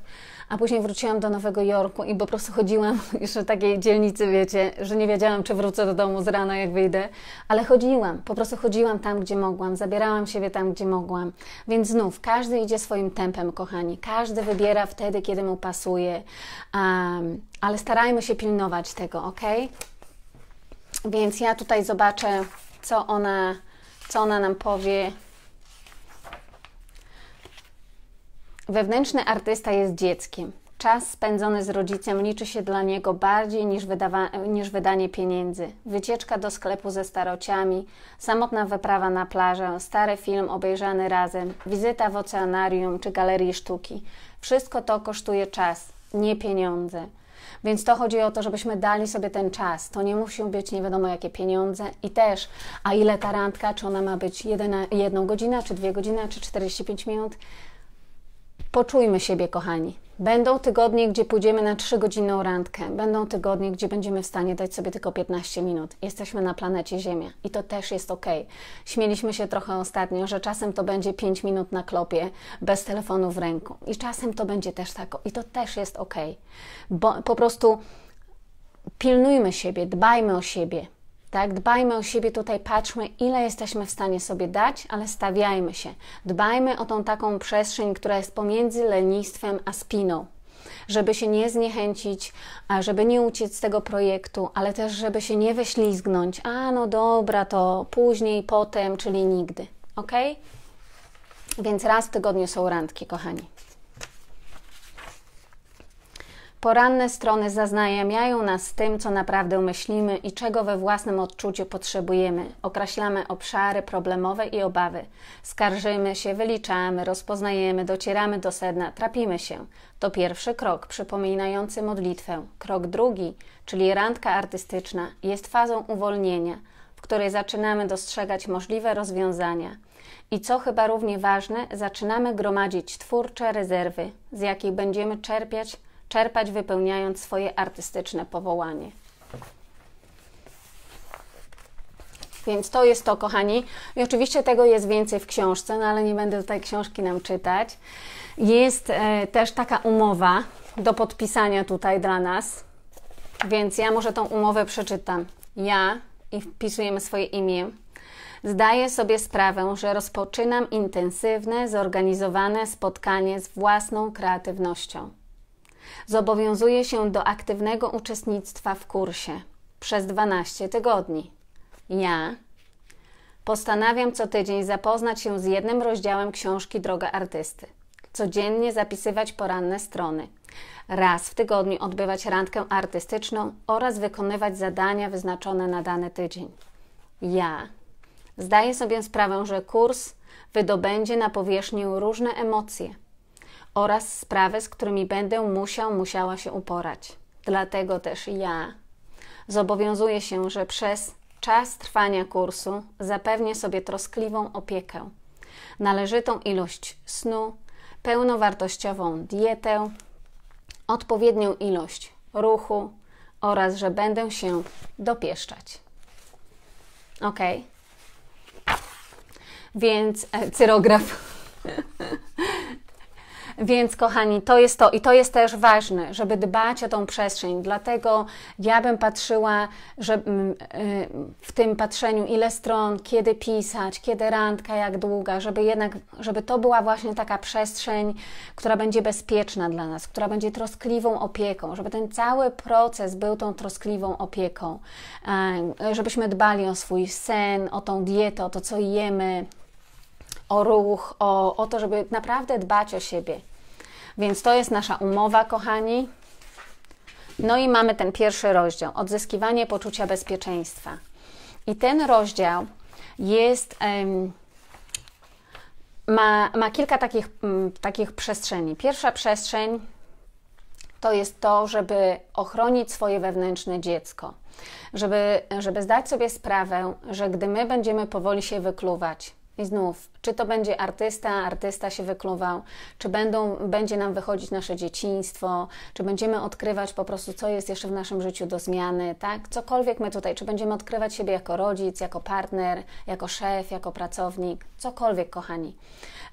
A: a później wróciłam do Nowego Jorku i po prostu chodziłam jeszcze w takiej dzielnicy, wiecie, że nie wiedziałam, czy wrócę do domu z rana, jak wyjdę, ale chodziłam, po prostu chodziłam tam, gdzie mogłam, zabierałam siebie tam, gdzie mogłam. Więc znów, każdy idzie swoim tempem, kochani, każdy wybiera wtedy, kiedy mu pasuje, um, ale starajmy się pilnować tego, ok? Więc ja tutaj zobaczę, co ona, co ona nam powie. Wewnętrzny artysta jest dzieckiem. Czas spędzony z rodzicem liczy się dla niego bardziej niż, wydawa- niż wydanie pieniędzy. Wycieczka do sklepu ze starociami, samotna wyprawa na plażę, stary film obejrzany razem, wizyta w oceanarium czy galerii sztuki. Wszystko to kosztuje czas, nie pieniądze. Więc to chodzi o to, żebyśmy dali sobie ten czas. To nie musi być nie wiadomo jakie pieniądze i też, a ile ta randka, czy ona ma być jedną godzinę, czy dwie godziny, czy 45 minut. Poczujmy siebie, kochani. Będą tygodnie, gdzie pójdziemy na 3-godzinną randkę. Będą tygodnie, gdzie będziemy w stanie dać sobie tylko 15 minut. Jesteśmy na planecie Ziemia i to też jest ok. Śmieliśmy się trochę ostatnio, że czasem to będzie 5 minut na klopie, bez telefonu w ręku. I czasem to będzie też tak. I to też jest ok. Bo po prostu pilnujmy siebie, dbajmy o siebie, tak, dbajmy o siebie tutaj, patrzmy, ile jesteśmy w stanie sobie dać, ale stawiajmy się. Dbajmy o tą taką przestrzeń, która jest pomiędzy lenistwem a spiną, żeby się nie zniechęcić, żeby nie uciec z tego projektu, ale też, żeby się nie wyślizgnąć. A no dobra, to później, potem, czyli nigdy. Ok? Więc raz w tygodniu są randki, kochani. Poranne strony zaznajamiają nas z tym, co naprawdę myślimy i czego we własnym odczuciu potrzebujemy. Określamy obszary problemowe i obawy. Skarżymy się, wyliczamy, rozpoznajemy, docieramy do sedna, trapimy się. To pierwszy krok przypominający modlitwę. Krok drugi, czyli randka artystyczna, jest fazą uwolnienia, w której zaczynamy dostrzegać możliwe rozwiązania. I co chyba równie ważne, zaczynamy gromadzić twórcze rezerwy, z jakich będziemy czerpiać czerpać, wypełniając swoje artystyczne powołanie. Więc to jest to, kochani. I oczywiście tego jest więcej w książce, no ale nie będę tutaj książki nam czytać. Jest e, też taka umowa do podpisania tutaj dla nas, więc ja może tą umowę przeczytam. Ja i wpisujemy swoje imię. Zdaję sobie sprawę, że rozpoczynam intensywne, zorganizowane spotkanie z własną kreatywnością. Zobowiązuje się do aktywnego uczestnictwa w kursie przez 12 tygodni. Ja postanawiam co tydzień zapoznać się z jednym rozdziałem książki Droga Artysty, codziennie zapisywać poranne strony, raz w tygodniu odbywać randkę artystyczną oraz wykonywać zadania wyznaczone na dany tydzień. Ja zdaję sobie sprawę, że kurs wydobędzie na powierzchnię różne emocje – oraz sprawy, z którymi będę musiał, musiała się uporać. Dlatego też ja zobowiązuję się, że przez czas trwania kursu zapewnię sobie troskliwą opiekę, należytą ilość snu, pełnowartościową dietę, odpowiednią ilość ruchu oraz że będę się dopieszczać. Ok? Więc e, cyrograf Więc kochani, to jest to i to jest też ważne, żeby dbać o tą przestrzeń. Dlatego ja bym patrzyła, że mm, y, w tym patrzeniu ile stron, kiedy pisać, kiedy randka, jak długa, żeby jednak, żeby to była właśnie taka przestrzeń, która będzie bezpieczna dla nas, która będzie troskliwą opieką, żeby ten cały proces był tą troskliwą opieką, żebyśmy dbali o swój sen, o tą dietę, o to, co jemy, o ruch, o, o to, żeby naprawdę dbać o siebie. Więc to jest nasza umowa, kochani. No i mamy ten pierwszy rozdział odzyskiwanie poczucia bezpieczeństwa. I ten rozdział jest. Um, ma, ma kilka takich, um, takich przestrzeni. Pierwsza przestrzeń to jest to, żeby ochronić swoje wewnętrzne dziecko, żeby, żeby zdać sobie sprawę, że gdy my będziemy powoli się wykluwać, i znów, czy to będzie artysta, artysta się wykluwał, czy będą, będzie nam wychodzić nasze dzieciństwo, czy będziemy odkrywać po prostu, co jest jeszcze w naszym życiu do zmiany, tak? Cokolwiek my tutaj, czy będziemy odkrywać siebie jako rodzic, jako partner, jako szef, jako pracownik, cokolwiek, kochani.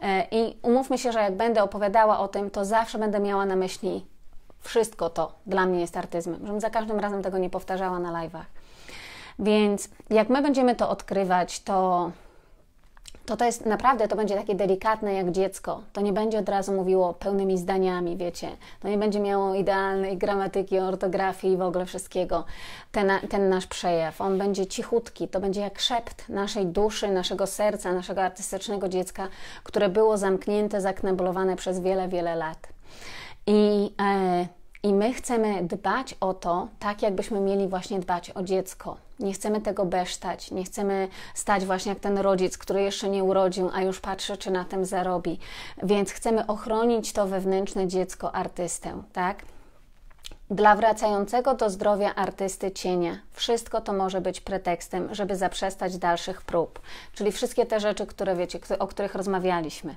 A: E, I umówmy się, że jak będę opowiadała o tym, to zawsze będę miała na myśli wszystko to dla mnie jest artyzmem, żebym za każdym razem tego nie powtarzała na live'ach. Więc jak my będziemy to odkrywać, to to to jest naprawdę, to będzie takie delikatne jak dziecko. To nie będzie od razu mówiło pełnymi zdaniami, wiecie. To nie będzie miało idealnej gramatyki, ortografii i w ogóle wszystkiego. Ten, ten nasz przejaw, on będzie cichutki. To będzie jak szept naszej duszy, naszego serca, naszego artystycznego dziecka, które było zamknięte, zakneblowane przez wiele, wiele lat. I e, i my chcemy dbać o to, tak jakbyśmy mieli właśnie dbać o dziecko. Nie chcemy tego besztać, nie chcemy stać właśnie jak ten rodzic, który jeszcze nie urodził, a już patrzy, czy na tym zarobi. Więc chcemy ochronić to wewnętrzne dziecko, artystę, tak? Dla wracającego do zdrowia artysty cienia wszystko to może być pretekstem, żeby zaprzestać dalszych prób, czyli wszystkie te rzeczy, które wiecie, o których rozmawialiśmy.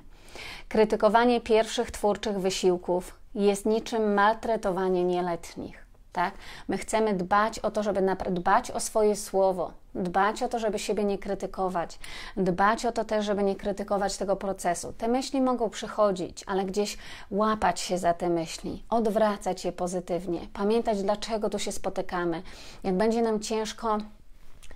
A: Krytykowanie pierwszych twórczych wysiłków, jest niczym maltretowanie nieletnich. Tak? My chcemy dbać o to, żeby dbać o swoje słowo, dbać o to, żeby siebie nie krytykować, dbać o to też, żeby nie krytykować tego procesu. Te myśli mogą przychodzić, ale gdzieś łapać się za te myśli, odwracać je pozytywnie, pamiętać, dlaczego tu się spotykamy. Jak będzie nam ciężko,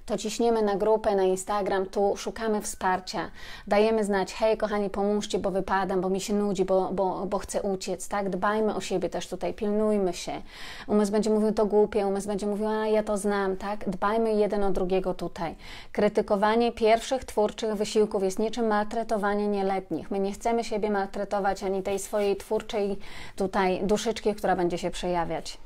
A: to ciśniemy na grupę, na Instagram, tu szukamy wsparcia, dajemy znać, hej kochani, pomóżcie, bo wypadam, bo mi się nudzi, bo, bo, bo chcę uciec, tak? Dbajmy o siebie też tutaj, pilnujmy się. Umysł będzie mówił, to głupie, umysł będzie mówił, a ja to znam, tak? Dbajmy jeden o drugiego tutaj. Krytykowanie pierwszych twórczych wysiłków jest niczym maltretowanie nieletnich. My nie chcemy siebie maltretować ani tej swojej twórczej tutaj duszyczki, która będzie się przejawiać.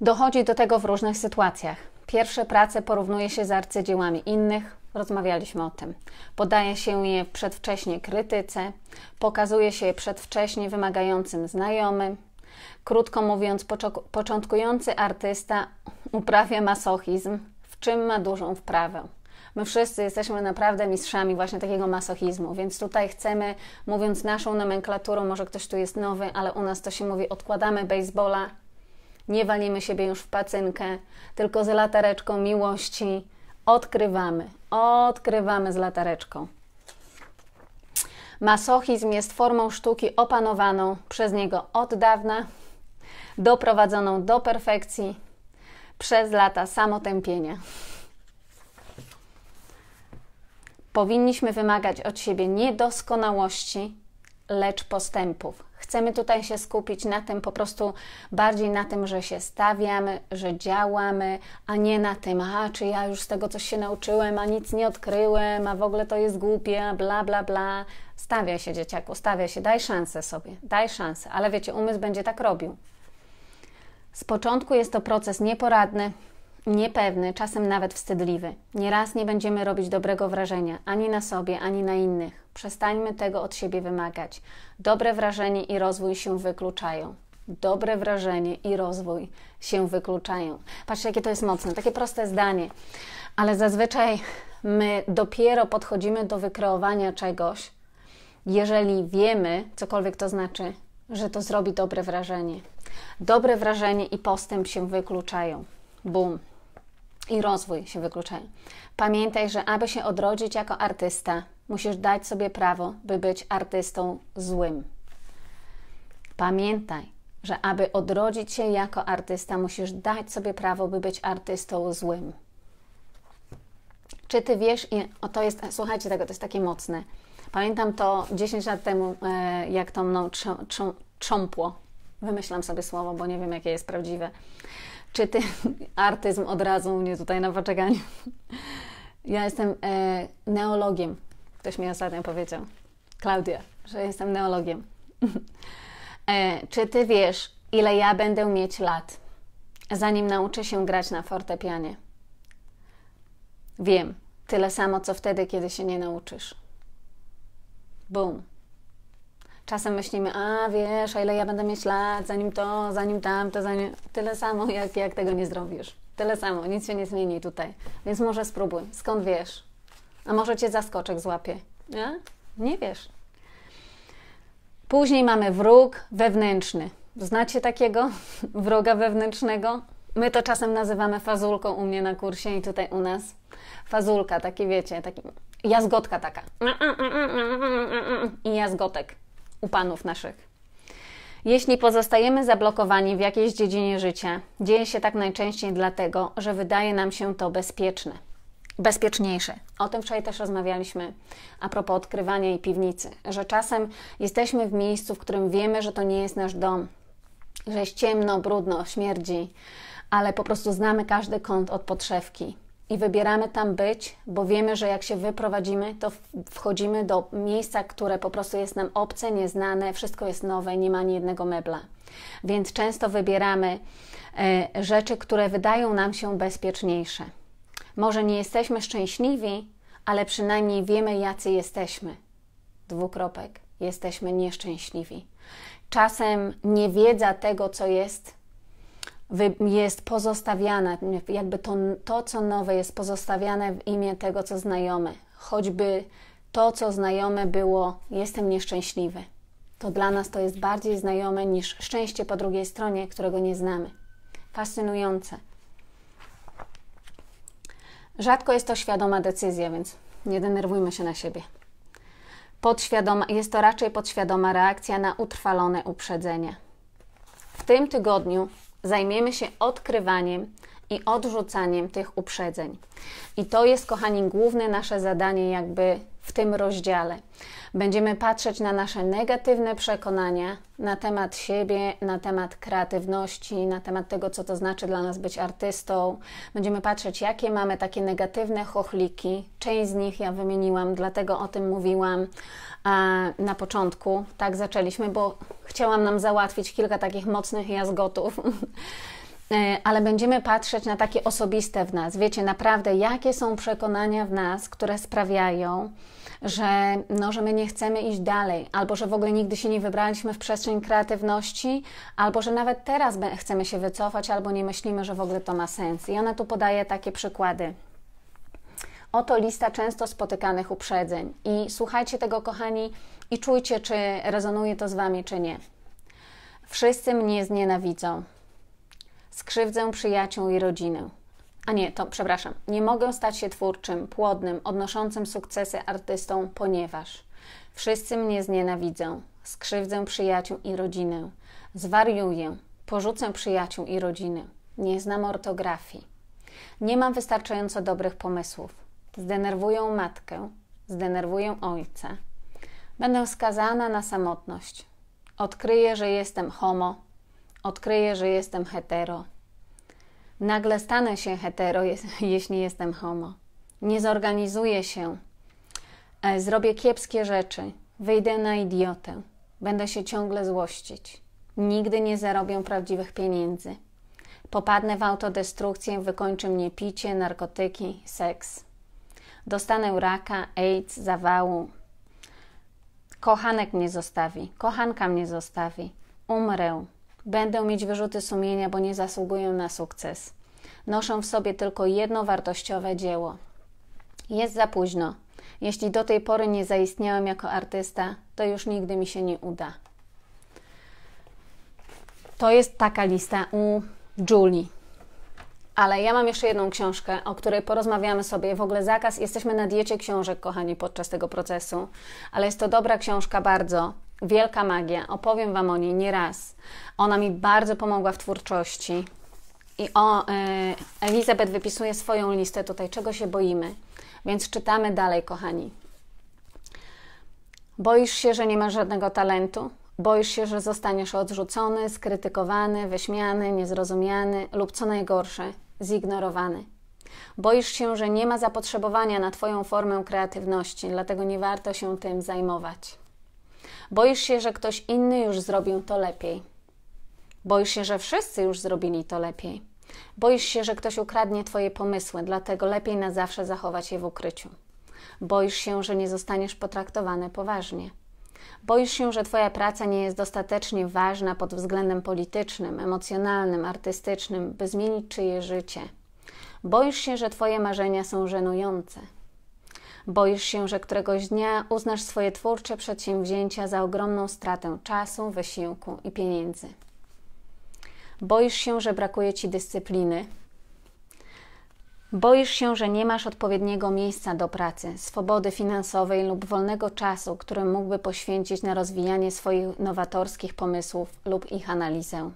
A: Dochodzi do tego w różnych sytuacjach. Pierwsze prace porównuje się z arcydziełami innych, rozmawialiśmy o tym. Podaje się je przedwcześnie krytyce, pokazuje się je przedwcześnie wymagającym znajomym. Krótko mówiąc, początkujący artysta uprawia masochizm, w czym ma dużą wprawę. My wszyscy jesteśmy naprawdę mistrzami właśnie takiego masochizmu, więc tutaj chcemy, mówiąc naszą nomenklaturą, może ktoś tu jest nowy, ale u nas to się mówi, odkładamy baseballa nie walimy siebie już w pacynkę, tylko z latareczką miłości odkrywamy. Odkrywamy z latareczką. Masochizm jest formą sztuki opanowaną przez niego od dawna, doprowadzoną do perfekcji przez lata samotępienia. Powinniśmy wymagać od siebie niedoskonałości, lecz postępów Chcemy tutaj się skupić na tym, po prostu bardziej na tym, że się stawiamy, że działamy, a nie na tym, a czy ja już z tego coś się nauczyłem, a nic nie odkryłem, a w ogóle to jest głupie, bla, bla, bla. Stawiaj się, dzieciaku, stawiaj się, daj szansę sobie, daj szansę, ale wiecie, umysł będzie tak robił. Z początku jest to proces nieporadny, niepewny, czasem nawet wstydliwy. Nieraz nie będziemy robić dobrego wrażenia ani na sobie, ani na innych. Przestańmy tego od siebie wymagać. Dobre wrażenie i rozwój się wykluczają. Dobre wrażenie i rozwój się wykluczają. Patrzcie, jakie to jest mocne, takie proste zdanie, ale zazwyczaj my dopiero podchodzimy do wykreowania czegoś, jeżeli wiemy, cokolwiek to znaczy, że to zrobi dobre wrażenie. Dobre wrażenie i postęp się wykluczają. Boom i rozwój się wykluczają. Pamiętaj, że aby się odrodzić jako artysta, musisz dać sobie prawo, by być artystą złym. Pamiętaj, że aby odrodzić się jako artysta, musisz dać sobie prawo, by być artystą złym. Czy ty wiesz, o to jest, słuchajcie tego, to jest takie mocne. Pamiętam to 10 lat temu, e, jak to mną trząpło. Wymyślam sobie słowo, bo nie wiem, jakie jest prawdziwe. Czy ty artyzm od razu mnie tutaj na poczekaniu? Ja jestem e, neologiem. Ktoś mi ostatnio powiedział, Klaudia, że jestem neologiem. E, czy ty wiesz, ile ja będę mieć lat, zanim nauczę się grać na fortepianie? Wiem, tyle samo, co wtedy, kiedy się nie nauczysz. Boom. Czasem myślimy, a wiesz, a ile ja będę mieć lat, zanim to, zanim tamto, zanim... Tyle samo, jak, jak tego nie zrobisz. Tyle samo, nic się nie zmieni tutaj. Więc może spróbuj. Skąd wiesz? A może cię zaskoczek złapie. Nie? Nie wiesz. Później mamy wróg wewnętrzny. Znacie takiego wroga wewnętrznego? My to czasem nazywamy fazulką u mnie na kursie i tutaj u nas. Fazulka, taki wiecie, taki jazgotka taka. I jazgotek u panów naszych. Jeśli pozostajemy zablokowani w jakiejś dziedzinie życia, dzieje się tak najczęściej dlatego, że wydaje nam się to bezpieczne, bezpieczniejsze. O tym wczoraj też rozmawialiśmy a propos odkrywania i piwnicy, że czasem jesteśmy w miejscu, w którym wiemy, że to nie jest nasz dom, że jest ciemno, brudno, śmierdzi, ale po prostu znamy każdy kąt od podszewki i wybieramy tam być, bo wiemy, że jak się wyprowadzimy, to wchodzimy do miejsca, które po prostu jest nam obce, nieznane, wszystko jest nowe, nie ma ani jednego mebla. Więc często wybieramy e, rzeczy, które wydają nam się bezpieczniejsze. Może nie jesteśmy szczęśliwi, ale przynajmniej wiemy, jacy jesteśmy. Dwukropek. Jesteśmy nieszczęśliwi. Czasem niewiedza tego, co jest, jest pozostawiane, jakby to, to, co nowe jest pozostawiane w imię tego, co znajome. Choćby to, co znajome było, jestem nieszczęśliwy. To dla nas to jest bardziej znajome niż szczęście po drugiej stronie, którego nie znamy. Fascynujące. Rzadko jest to świadoma decyzja, więc nie denerwujmy się na siebie. Podświadoma, jest to raczej podświadoma reakcja na utrwalone uprzedzenie. W tym tygodniu zajmiemy się odkrywaniem i odrzucaniem tych uprzedzeń. I to jest, kochani, główne nasze zadanie, jakby w tym rozdziale. Będziemy patrzeć na nasze negatywne przekonania na temat siebie, na temat kreatywności, na temat tego, co to znaczy dla nas być artystą. Będziemy patrzeć, jakie mamy takie negatywne chochliki. Część z nich ja wymieniłam, dlatego o tym mówiłam na początku. Tak zaczęliśmy, bo chciałam nam załatwić kilka takich mocnych jazgotów. E, ale będziemy patrzeć na takie osobiste w nas. Wiecie, naprawdę, jakie są przekonania w nas, które sprawiają, że, no, że my nie chcemy iść dalej, albo że w ogóle nigdy się nie wybraliśmy w przestrzeń kreatywności, albo że nawet teraz chcemy się wycofać, albo nie myślimy, że w ogóle to ma sens. I ona tu podaje takie przykłady. Oto lista często spotykanych uprzedzeń. I słuchajcie tego, kochani, i czujcie, czy rezonuje to z wami, czy nie. Wszyscy mnie znienawidzą. Skrzywdzę przyjaciół i rodzinę. A nie, to przepraszam. Nie mogę stać się twórczym, płodnym, odnoszącym sukcesy artystą, ponieważ wszyscy mnie znienawidzą. Skrzywdzę przyjaciół i rodzinę. Zwariuję. Porzucę przyjaciół i rodzinę. Nie znam ortografii. Nie mam wystarczająco dobrych pomysłów zdenerwują matkę, zdenerwuję ojca. Będę skazana na samotność. Odkryję, że jestem homo, odkryję, że jestem hetero. Nagle stanę się hetero, jeśli jestem homo. Nie zorganizuję się. E, zrobię kiepskie rzeczy. Wyjdę na idiotę. Będę się ciągle złościć. Nigdy nie zarobię prawdziwych pieniędzy. Popadnę w autodestrukcję, wykończy mnie picie, narkotyki, seks dostanę raka, AIDS, zawału, kochanek mnie zostawi, kochanka mnie zostawi, umrę, będę mieć wyrzuty sumienia, bo nie zasługuję na sukces. Noszę w sobie tylko jedno wartościowe dzieło. Jest za późno. Jeśli do tej pory nie zaistniałem jako artysta, to już nigdy mi się nie uda. To jest taka lista u Julie. Ale ja mam jeszcze jedną książkę, o której porozmawiamy sobie. W ogóle zakaz, jesteśmy na diecie książek, kochani, podczas tego procesu. Ale jest to dobra książka bardzo. Wielka magia. Opowiem Wam o niej nieraz. Ona mi bardzo pomogła w twórczości. I o, y, Elizabeth wypisuje swoją listę tutaj, czego się boimy. Więc czytamy dalej, kochani. Boisz się, że nie masz żadnego talentu? Boisz się, że zostaniesz odrzucony, skrytykowany, wyśmiany, niezrozumiany lub co najgorsze, zignorowany. Boisz się, że nie ma zapotrzebowania na Twoją formę kreatywności, dlatego nie warto się tym zajmować. Boisz się, że ktoś inny już zrobił to lepiej. Boisz się, że wszyscy już zrobili to lepiej. Boisz się, że ktoś ukradnie Twoje pomysły, dlatego lepiej na zawsze zachować je w ukryciu. Boisz się, że nie zostaniesz potraktowany poważnie. Boisz się, że Twoja praca nie jest dostatecznie ważna pod względem politycznym, emocjonalnym, artystycznym, by zmienić czyjeś życie. Boisz się, że Twoje marzenia są żenujące. Boisz się, że któregoś dnia uznasz swoje twórcze przedsięwzięcia za ogromną stratę czasu, wysiłku i pieniędzy. Boisz się, że brakuje Ci dyscypliny, Boisz się, że nie masz odpowiedniego miejsca do pracy, swobody finansowej lub wolnego czasu, który mógłby poświęcić na rozwijanie swoich nowatorskich pomysłów lub ich analizę.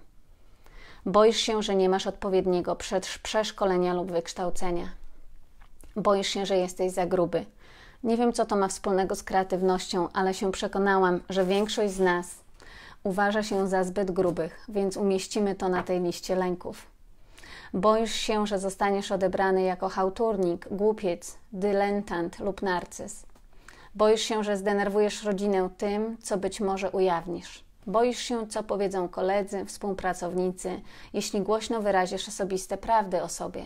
A: Boisz się, że nie masz odpowiedniego przeszkolenia lub wykształcenia. Boisz się, że jesteś za gruby. Nie wiem, co to ma wspólnego z kreatywnością, ale się przekonałam, że większość z nas uważa się za zbyt grubych, więc umieścimy to na tej liście lęków. Boisz się, że zostaniesz odebrany jako hałturnik, głupiec, dylentant lub narcyz. Boisz się, że zdenerwujesz rodzinę tym, co być może ujawnisz. Boisz się, co powiedzą koledzy, współpracownicy, jeśli głośno wyrazisz osobiste prawdy o sobie.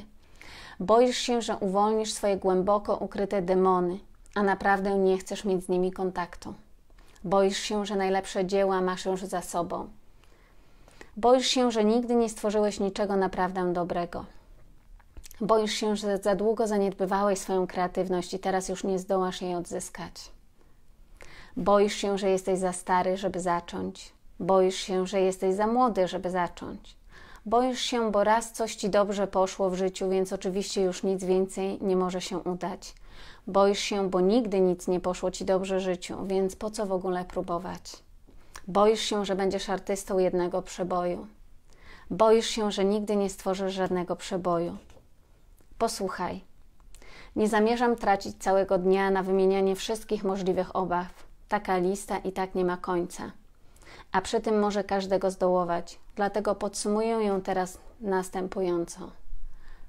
A: Boisz się, że uwolnisz swoje głęboko ukryte demony, a naprawdę nie chcesz mieć z nimi kontaktu. Boisz się, że najlepsze dzieła masz już za sobą, Boisz się, że nigdy nie stworzyłeś niczego naprawdę dobrego. Boisz się, że za długo zaniedbywałeś swoją kreatywność i teraz już nie zdołasz jej odzyskać. Boisz się, że jesteś za stary, żeby zacząć. Boisz się, że jesteś za młody, żeby zacząć. Boisz się, bo raz coś ci dobrze poszło w życiu, więc oczywiście już nic więcej nie może się udać. Boisz się, bo nigdy nic nie poszło ci dobrze w życiu, więc po co w ogóle próbować? Boisz się, że będziesz artystą jednego przeboju. Boisz się, że nigdy nie stworzysz żadnego przeboju. Posłuchaj. Nie zamierzam tracić całego dnia na wymienianie wszystkich możliwych obaw. Taka lista i tak nie ma końca. A przy tym może każdego zdołować, dlatego podsumuję ją teraz następująco.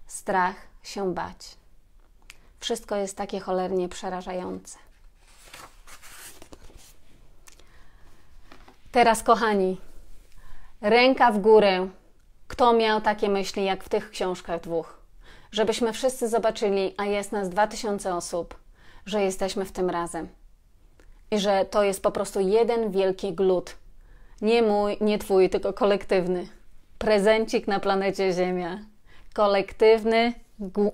A: Strach się bać. Wszystko jest takie cholernie przerażające. Teraz, kochani, ręka w górę. Kto miał takie myśli jak w tych książkach dwóch? Żebyśmy wszyscy zobaczyli, a jest nas 2000 osób, że jesteśmy w tym razem. I że to jest po prostu jeden wielki glut. Nie mój, nie twój, tylko kolektywny. Prezencik na planecie Ziemia. Kolektywny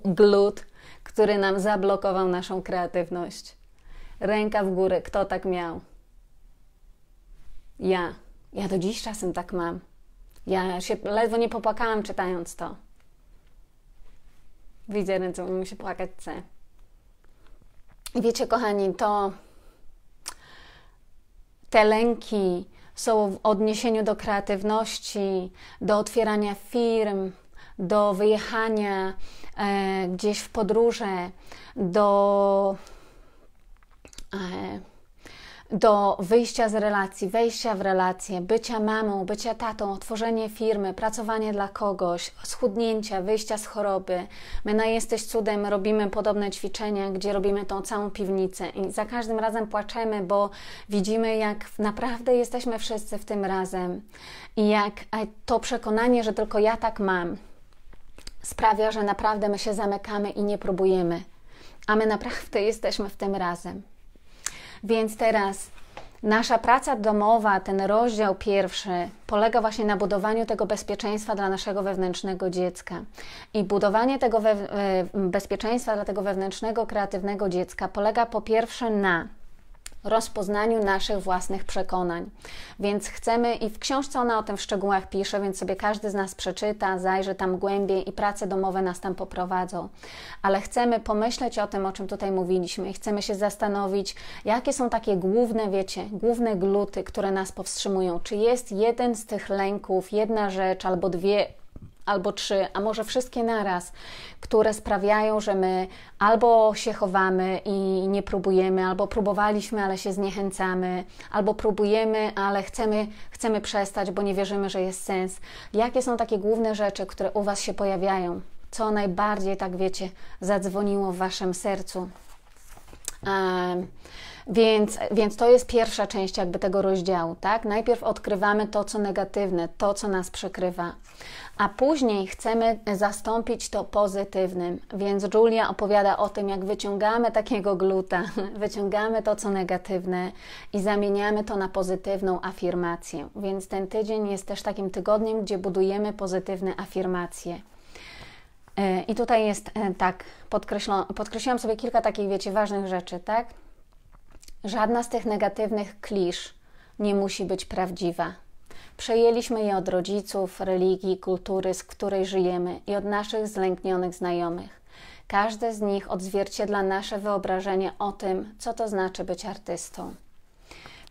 A: glut, który nam zablokował naszą kreatywność. Ręka w górę, kto tak miał? Ja. Ja do dziś czasem tak mam. Ja się ledwo nie popłakałam czytając to. Widzę ręce, mi się płakać chce. Wiecie, kochani, to te lęki są w odniesieniu do kreatywności, do otwierania firm, do wyjechania e, gdzieś w podróże, do. E, do wyjścia z relacji, wejścia w relacje, bycia mamą, bycia tatą, otworzenie firmy, pracowanie dla kogoś, schudnięcia, wyjścia z choroby. My na no, Jesteś Cudem robimy podobne ćwiczenia, gdzie robimy tą całą piwnicę i za każdym razem płaczemy, bo widzimy, jak naprawdę jesteśmy wszyscy w tym razem i jak e, to przekonanie, że tylko ja tak mam, sprawia, że naprawdę my się zamykamy i nie próbujemy, a my naprawdę jesteśmy w tym razem. Więc teraz nasza praca domowa, ten rozdział pierwszy, polega właśnie na budowaniu tego bezpieczeństwa dla naszego wewnętrznego dziecka. I budowanie tego e, bezpieczeństwa dla tego wewnętrznego, kreatywnego dziecka polega po pierwsze na rozpoznaniu naszych własnych przekonań. Więc chcemy, i w książce ona o tym w szczegółach pisze, więc sobie każdy z nas przeczyta, zajrzy tam głębiej i prace domowe nas tam poprowadzą. Ale chcemy pomyśleć o tym, o czym tutaj mówiliśmy i chcemy się zastanowić, jakie są takie główne, wiecie, główne gluty, które nas powstrzymują. Czy jest jeden z tych lęków, jedna rzecz albo dwie albo trzy, a może wszystkie naraz, które sprawiają, że my albo się chowamy i nie próbujemy, albo próbowaliśmy, ale się zniechęcamy, albo próbujemy, ale chcemy, chcemy przestać, bo nie wierzymy, że jest sens. Jakie są takie główne rzeczy, które u Was się pojawiają? Co najbardziej, tak wiecie, zadzwoniło w Waszym sercu? Um, więc, więc to jest pierwsza część jakby tego rozdziału, tak? Najpierw odkrywamy to, co negatywne, to, co nas przykrywa, a później chcemy zastąpić to pozytywnym. Więc Julia opowiada o tym, jak wyciągamy takiego gluta, wyciągamy to, co negatywne i zamieniamy to na pozytywną afirmację. Więc ten tydzień jest też takim tygodniem, gdzie budujemy pozytywne afirmacje. Y, I tutaj jest y, tak, podkreśliłam sobie kilka takich, wiecie, ważnych rzeczy, tak? Żadna z tych negatywnych klisz nie musi być prawdziwa. Przejęliśmy je od rodziców, religii, kultury, z której żyjemy i od naszych zlęknionych znajomych. Każde z nich odzwierciedla nasze wyobrażenie o tym, co to znaczy być artystą.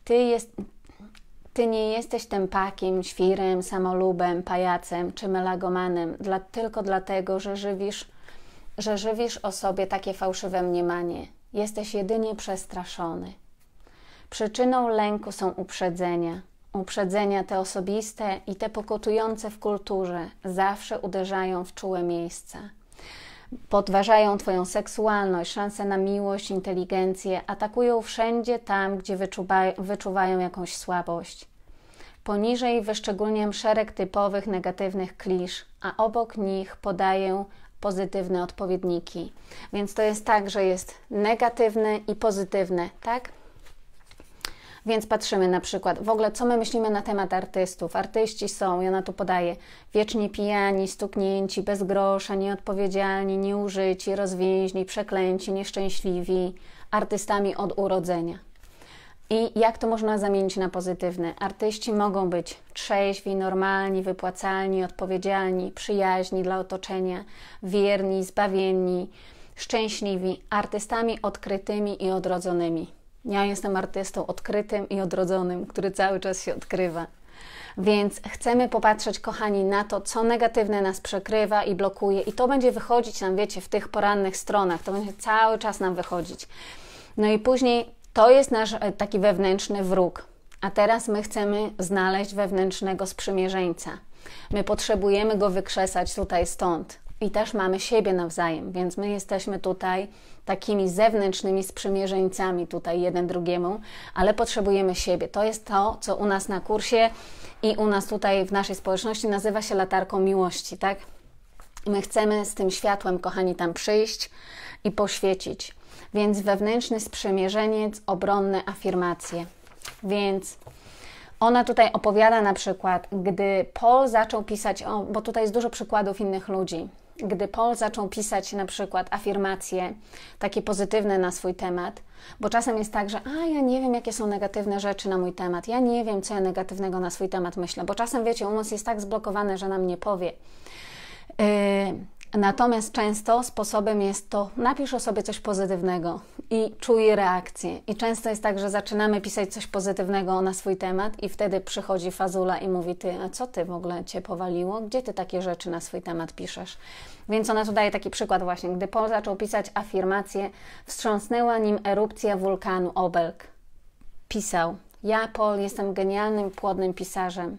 A: Ty, jest, ty nie jesteś tępakiem, świrem, samolubem, pajacem czy melagomanem dla, tylko dlatego, że żywisz, że żywisz o sobie takie fałszywe mniemanie – jesteś jedynie przestraszony. Przyczyną lęku są uprzedzenia. Uprzedzenia te osobiste i te pokutujące w kulturze zawsze uderzają w czułe miejsca. Podważają Twoją seksualność, szanse na miłość, inteligencję, atakują wszędzie tam, gdzie wyczuwają, wyczuwają jakąś słabość. Poniżej wyszczególniam szereg typowych negatywnych klisz, a obok nich podaję pozytywne odpowiedniki. Więc to jest tak, że jest negatywny i pozytywny, tak? Więc patrzymy na przykład, w ogóle co my myślimy na temat artystów. Artyści są, ja na to podaję, wiecznie pijani, stuknięci, bez grosza, nieodpowiedzialni, nieużyci, rozwięźni, przeklęci, nieszczęśliwi, artystami od urodzenia. I jak to można zamienić na pozytywne? Artyści mogą być trzeźwi, normalni, wypłacalni, odpowiedzialni, przyjaźni dla otoczenia, wierni, zbawienni, szczęśliwi, artystami odkrytymi i odrodzonymi. Ja jestem artystą odkrytym i odrodzonym, który cały czas się odkrywa. Więc chcemy popatrzeć, kochani, na to, co negatywne nas przekrywa i blokuje, i to będzie wychodzić nam, wiecie, w tych porannych stronach, to będzie cały czas nam wychodzić. No i później to jest nasz e, taki wewnętrzny wróg. A teraz my chcemy znaleźć wewnętrznego sprzymierzeńca. My potrzebujemy go wykrzesać tutaj stąd. I też mamy siebie nawzajem, więc my jesteśmy tutaj takimi zewnętrznymi sprzymierzeńcami, tutaj jeden drugiemu, ale potrzebujemy siebie. To jest to, co u nas na kursie i u nas tutaj w naszej społeczności nazywa się latarką miłości, tak? My chcemy z tym światłem, kochani, tam przyjść i poświecić więc wewnętrzny sprzymierzeniec, obronne afirmacje. Więc ona tutaj opowiada na przykład, gdy Paul zaczął pisać, o, bo tutaj jest dużo przykładów innych ludzi, gdy Paul zaczął pisać na przykład afirmacje takie pozytywne na swój temat, bo czasem jest tak, że a ja nie wiem, jakie są negatywne rzeczy na mój temat, ja nie wiem, co ja negatywnego na swój temat myślę, bo czasem wiecie, umysł jest tak zblokowany, że nam nie powie. Yy, Natomiast często sposobem jest to, napisz o sobie coś pozytywnego i czuj reakcję. I często jest tak, że zaczynamy pisać coś pozytywnego na swój temat, i wtedy przychodzi fazula i mówi: Ty, a co ty w ogóle cię powaliło? Gdzie ty takie rzeczy na swój temat piszesz? Więc ona tu daje taki przykład, właśnie. Gdy Paul zaczął pisać afirmację, wstrząsnęła nim erupcja wulkanu Obelg. Pisał: Ja, Paul, jestem genialnym, płodnym pisarzem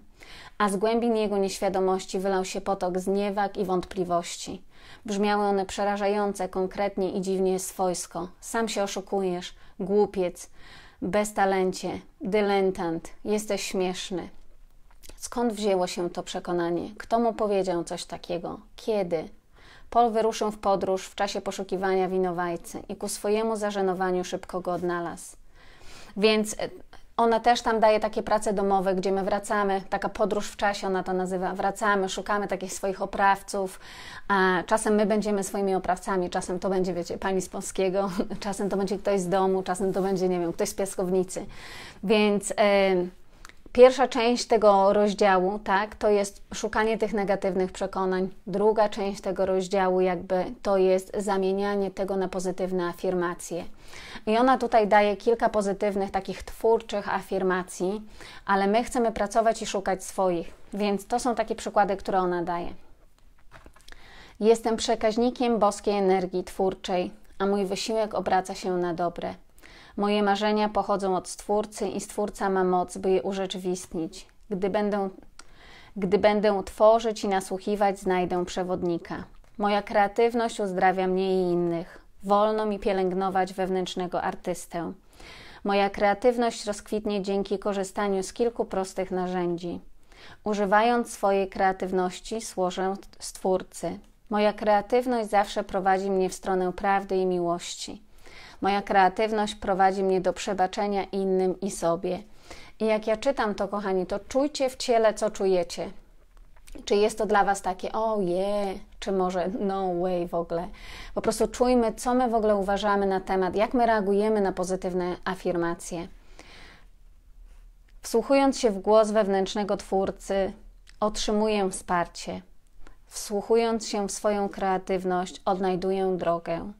A: a z głębin jego nieświadomości wylał się potok zniewag i wątpliwości. Brzmiały one przerażające, konkretnie i dziwnie swojsko. Sam się oszukujesz, głupiec, bez talencie, dylentant, jesteś śmieszny. Skąd wzięło się to przekonanie? Kto mu powiedział coś takiego? Kiedy? Paul wyruszył w podróż w czasie poszukiwania winowajcy i ku swojemu zażenowaniu szybko go odnalazł. Więc e, ona też tam daje takie prace domowe, gdzie my wracamy, taka podróż w czasie, ona to nazywa. Wracamy, szukamy takich swoich oprawców. A czasem my będziemy swoimi oprawcami, czasem to będzie, wiecie, pani z Polskiego, czasem to będzie ktoś z domu, czasem to będzie, nie wiem, ktoś z piaskownicy. Więc. Yy, Pierwsza część tego rozdziału, tak, to jest szukanie tych negatywnych przekonań. Druga część tego rozdziału, jakby, to jest zamienianie tego na pozytywne afirmacje. I ona tutaj daje kilka pozytywnych, takich twórczych afirmacji, ale my chcemy pracować i szukać swoich, więc to są takie przykłady, które ona daje. Jestem przekaźnikiem boskiej energii twórczej, a mój wysiłek obraca się na dobre. Moje marzenia pochodzą od Stwórcy i Stwórca ma moc, by je urzeczywistnić. Gdy będę, gdy będę tworzyć i nasłuchiwać, znajdę przewodnika. Moja kreatywność uzdrawia mnie i innych. Wolno mi pielęgnować wewnętrznego artystę. Moja kreatywność rozkwitnie dzięki korzystaniu z kilku prostych narzędzi. Używając swojej kreatywności, służę Stwórcy. Moja kreatywność zawsze prowadzi mnie w stronę prawdy i miłości. Moja kreatywność prowadzi mnie do przebaczenia innym i sobie. I jak ja czytam to, kochani, to czujcie w ciele, co czujecie. Czy jest to dla Was takie, o oh yeah, czy może no way w ogóle? Po prostu czujmy, co my w ogóle uważamy na temat, jak my reagujemy na pozytywne afirmacje. Wsłuchując się w głos wewnętrznego twórcy, otrzymuję wsparcie. Wsłuchując się w swoją kreatywność, odnajduję drogę.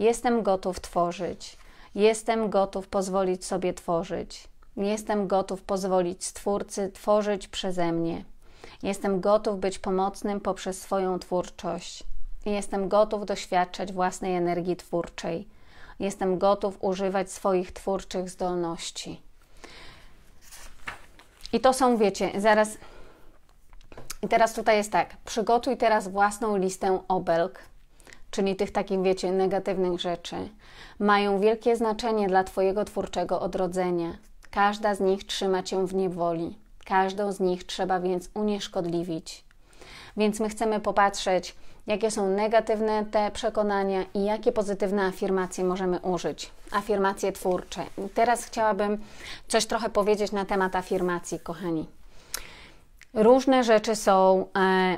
A: Jestem gotów tworzyć. Jestem gotów pozwolić sobie tworzyć. Jestem gotów pozwolić Stwórcy tworzyć przeze mnie. Jestem gotów być pomocnym poprzez swoją twórczość. Jestem gotów doświadczać własnej energii twórczej. Jestem gotów używać swoich twórczych zdolności. I to są, wiecie, zaraz. I teraz tutaj jest tak: przygotuj teraz własną listę obelg czyli tych takich, wiecie, negatywnych rzeczy, mają wielkie znaczenie dla Twojego twórczego odrodzenia. Każda z nich trzyma Cię w niewoli. Każdą z nich trzeba więc unieszkodliwić. Więc my chcemy popatrzeć, jakie są negatywne te przekonania i jakie pozytywne afirmacje możemy użyć. Afirmacje twórcze. teraz chciałabym coś trochę powiedzieć na temat afirmacji, kochani. Różne rzeczy są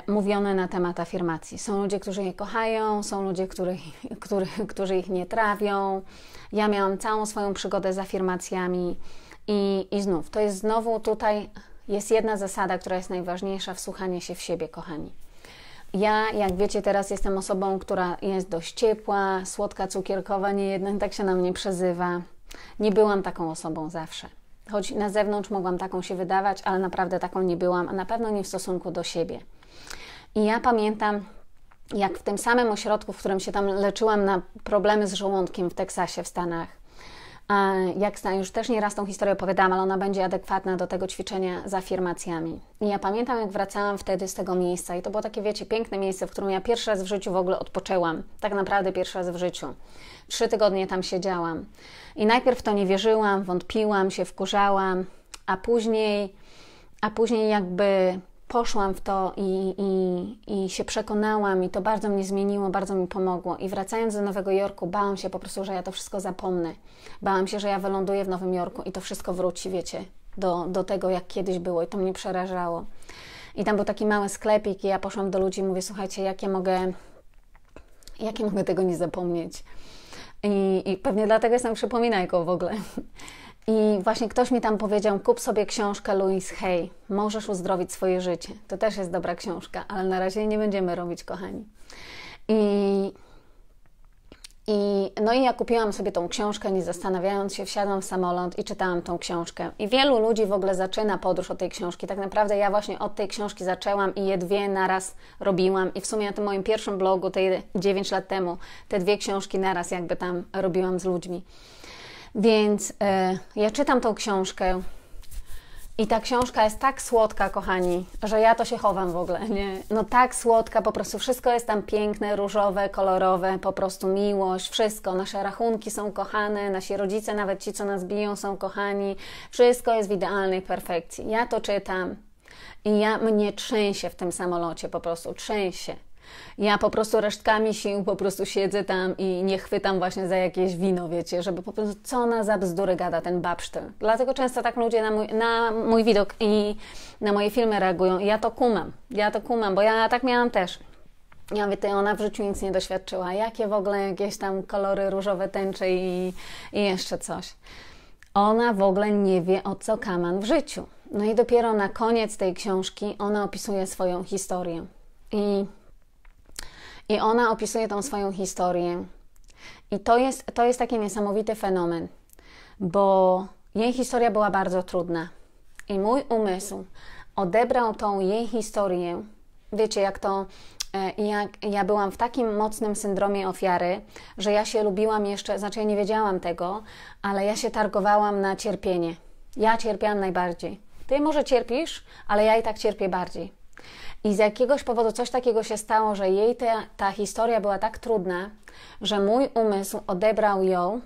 A: e, mówione na temat afirmacji. Są ludzie, którzy je kochają, są ludzie, których, który, którzy ich nie trawią. Ja miałam całą swoją przygodę z afirmacjami i, i znów, to jest znowu tutaj jest jedna zasada, która jest najważniejsza, wsłuchanie się w siebie, kochani. Ja, jak wiecie, teraz jestem osobą, która jest dość ciepła, słodka, cukierkowa, nie jeden tak się na mnie przezywa. Nie byłam taką osobą zawsze. Choć na zewnątrz mogłam taką się wydawać, ale naprawdę taką nie byłam, a na pewno nie w stosunku do siebie. I ja pamiętam, jak w tym samym ośrodku, w którym się tam leczyłam na problemy z żołądkiem w Teksasie, w Stanach, jak już też nieraz tą historię opowiadałam, ale ona będzie adekwatna do tego ćwiczenia z afirmacjami. I ja pamiętam, jak wracałam wtedy z tego miejsca i to było takie, wiecie, piękne miejsce, w którym ja pierwszy raz w życiu w ogóle odpoczęłam. Tak naprawdę pierwszy raz w życiu. Trzy tygodnie tam siedziałam. I najpierw to nie wierzyłam, wątpiłam, się wkurzałam, a później, a później jakby poszłam w to i, i, i się przekonałam, i to bardzo mnie zmieniło, bardzo mi pomogło. I wracając do Nowego Jorku, bałam się po prostu, że ja to wszystko zapomnę. Bałam się, że ja wyląduję w Nowym Jorku i to wszystko wróci, wiecie, do, do tego, jak kiedyś było, i to mnie przerażało. I tam był taki mały sklepik, i ja poszłam do ludzi i mówię: Słuchajcie, jak ja mogę, jak ja mogę tego nie zapomnieć? I, I, pewnie dlatego jestem przypominajką w ogóle. I właśnie ktoś mi tam powiedział: Kup sobie książkę Louise Hay, możesz uzdrowić swoje życie. To też jest dobra książka, ale na razie nie będziemy robić, kochani. I i, no i ja kupiłam sobie tą książkę, nie zastanawiając się, wsiadłam w samolot i czytałam tą książkę. I wielu ludzi w ogóle zaczyna podróż od tej książki. Tak naprawdę ja właśnie od tej książki zaczęłam i je dwie naraz robiłam. I w sumie na tym moim pierwszym blogu, te 9 lat temu, te dwie książki naraz jakby tam robiłam z ludźmi. Więc e, ja czytam tą książkę, i ta książka jest tak słodka, kochani, że ja to się chowam w ogóle, nie? No tak słodka, po prostu wszystko jest tam piękne, różowe, kolorowe, po prostu miłość, wszystko. Nasze rachunki są kochane, nasi rodzice, nawet ci, co nas biją, są kochani. Wszystko jest w idealnej perfekcji. Ja to czytam i ja mnie trzęsie w tym samolocie, po prostu trzęsie. Ja po prostu resztkami sił po prostu siedzę tam i nie chwytam właśnie za jakieś wino, wiecie, żeby po prostu co ona za bzdury gada, ten babszty. Dlatego często tak ludzie na mój, na mój widok i na moje filmy reagują. ja to kumam, ja to kumam, bo ja tak miałam też. Ja mówię, ty ona w życiu nic nie doświadczyła. Jakie w ogóle jakieś tam kolory różowe tęcze i, i jeszcze coś. Ona w ogóle nie wie, o co kaman w życiu. No i dopiero na koniec tej książki ona opisuje swoją historię. I i ona opisuje tą swoją historię. I to jest, to jest taki niesamowity fenomen, bo jej historia była bardzo trudna. I mój umysł odebrał tą jej historię. Wiecie, jak to e, ja, ja byłam w takim mocnym syndromie ofiary, że ja się lubiłam jeszcze, znaczy ja nie wiedziałam tego, ale ja się targowałam na cierpienie. Ja cierpiałam najbardziej. Ty może cierpisz, ale ja i tak cierpię bardziej. I z jakiegoś powodu coś takiego się stało, że jej te, ta historia była tak trudna, że mój umysł odebrał ją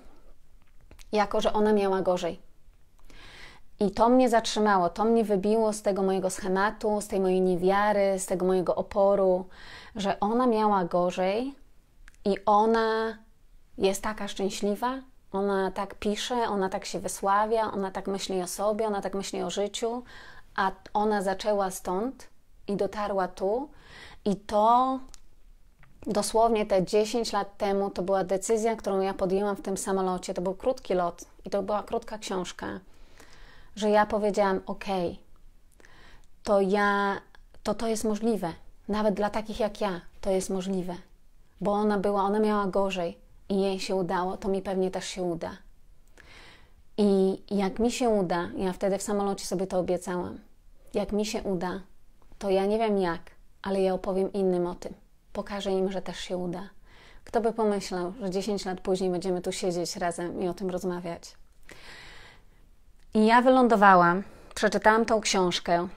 A: jako, że ona miała gorzej. I to mnie zatrzymało, to mnie wybiło z tego mojego schematu, z tej mojej niewiary, z tego mojego oporu, że ona miała gorzej i ona jest taka szczęśliwa, ona tak pisze, ona tak się wysławia, ona tak myśli o sobie, ona tak myśli o życiu, a ona zaczęła stąd i dotarła tu. I to dosłownie te 10 lat temu to była decyzja, którą ja podjęłam w tym samolocie. To był krótki lot i to była krótka książka, że ja powiedziałam: OK, to ja, to to jest możliwe. Nawet dla takich jak ja to jest możliwe, bo ona była, ona miała gorzej i jej się udało, to mi pewnie też się uda. I jak mi się uda, ja wtedy w samolocie sobie to obiecałam, jak mi się uda, to ja nie wiem jak, ale ja opowiem innym o tym. Pokażę im, że też się uda. Kto by pomyślał, że 10 lat później będziemy tu siedzieć razem i o tym rozmawiać. I ja wylądowałam, przeczytałam tą książkę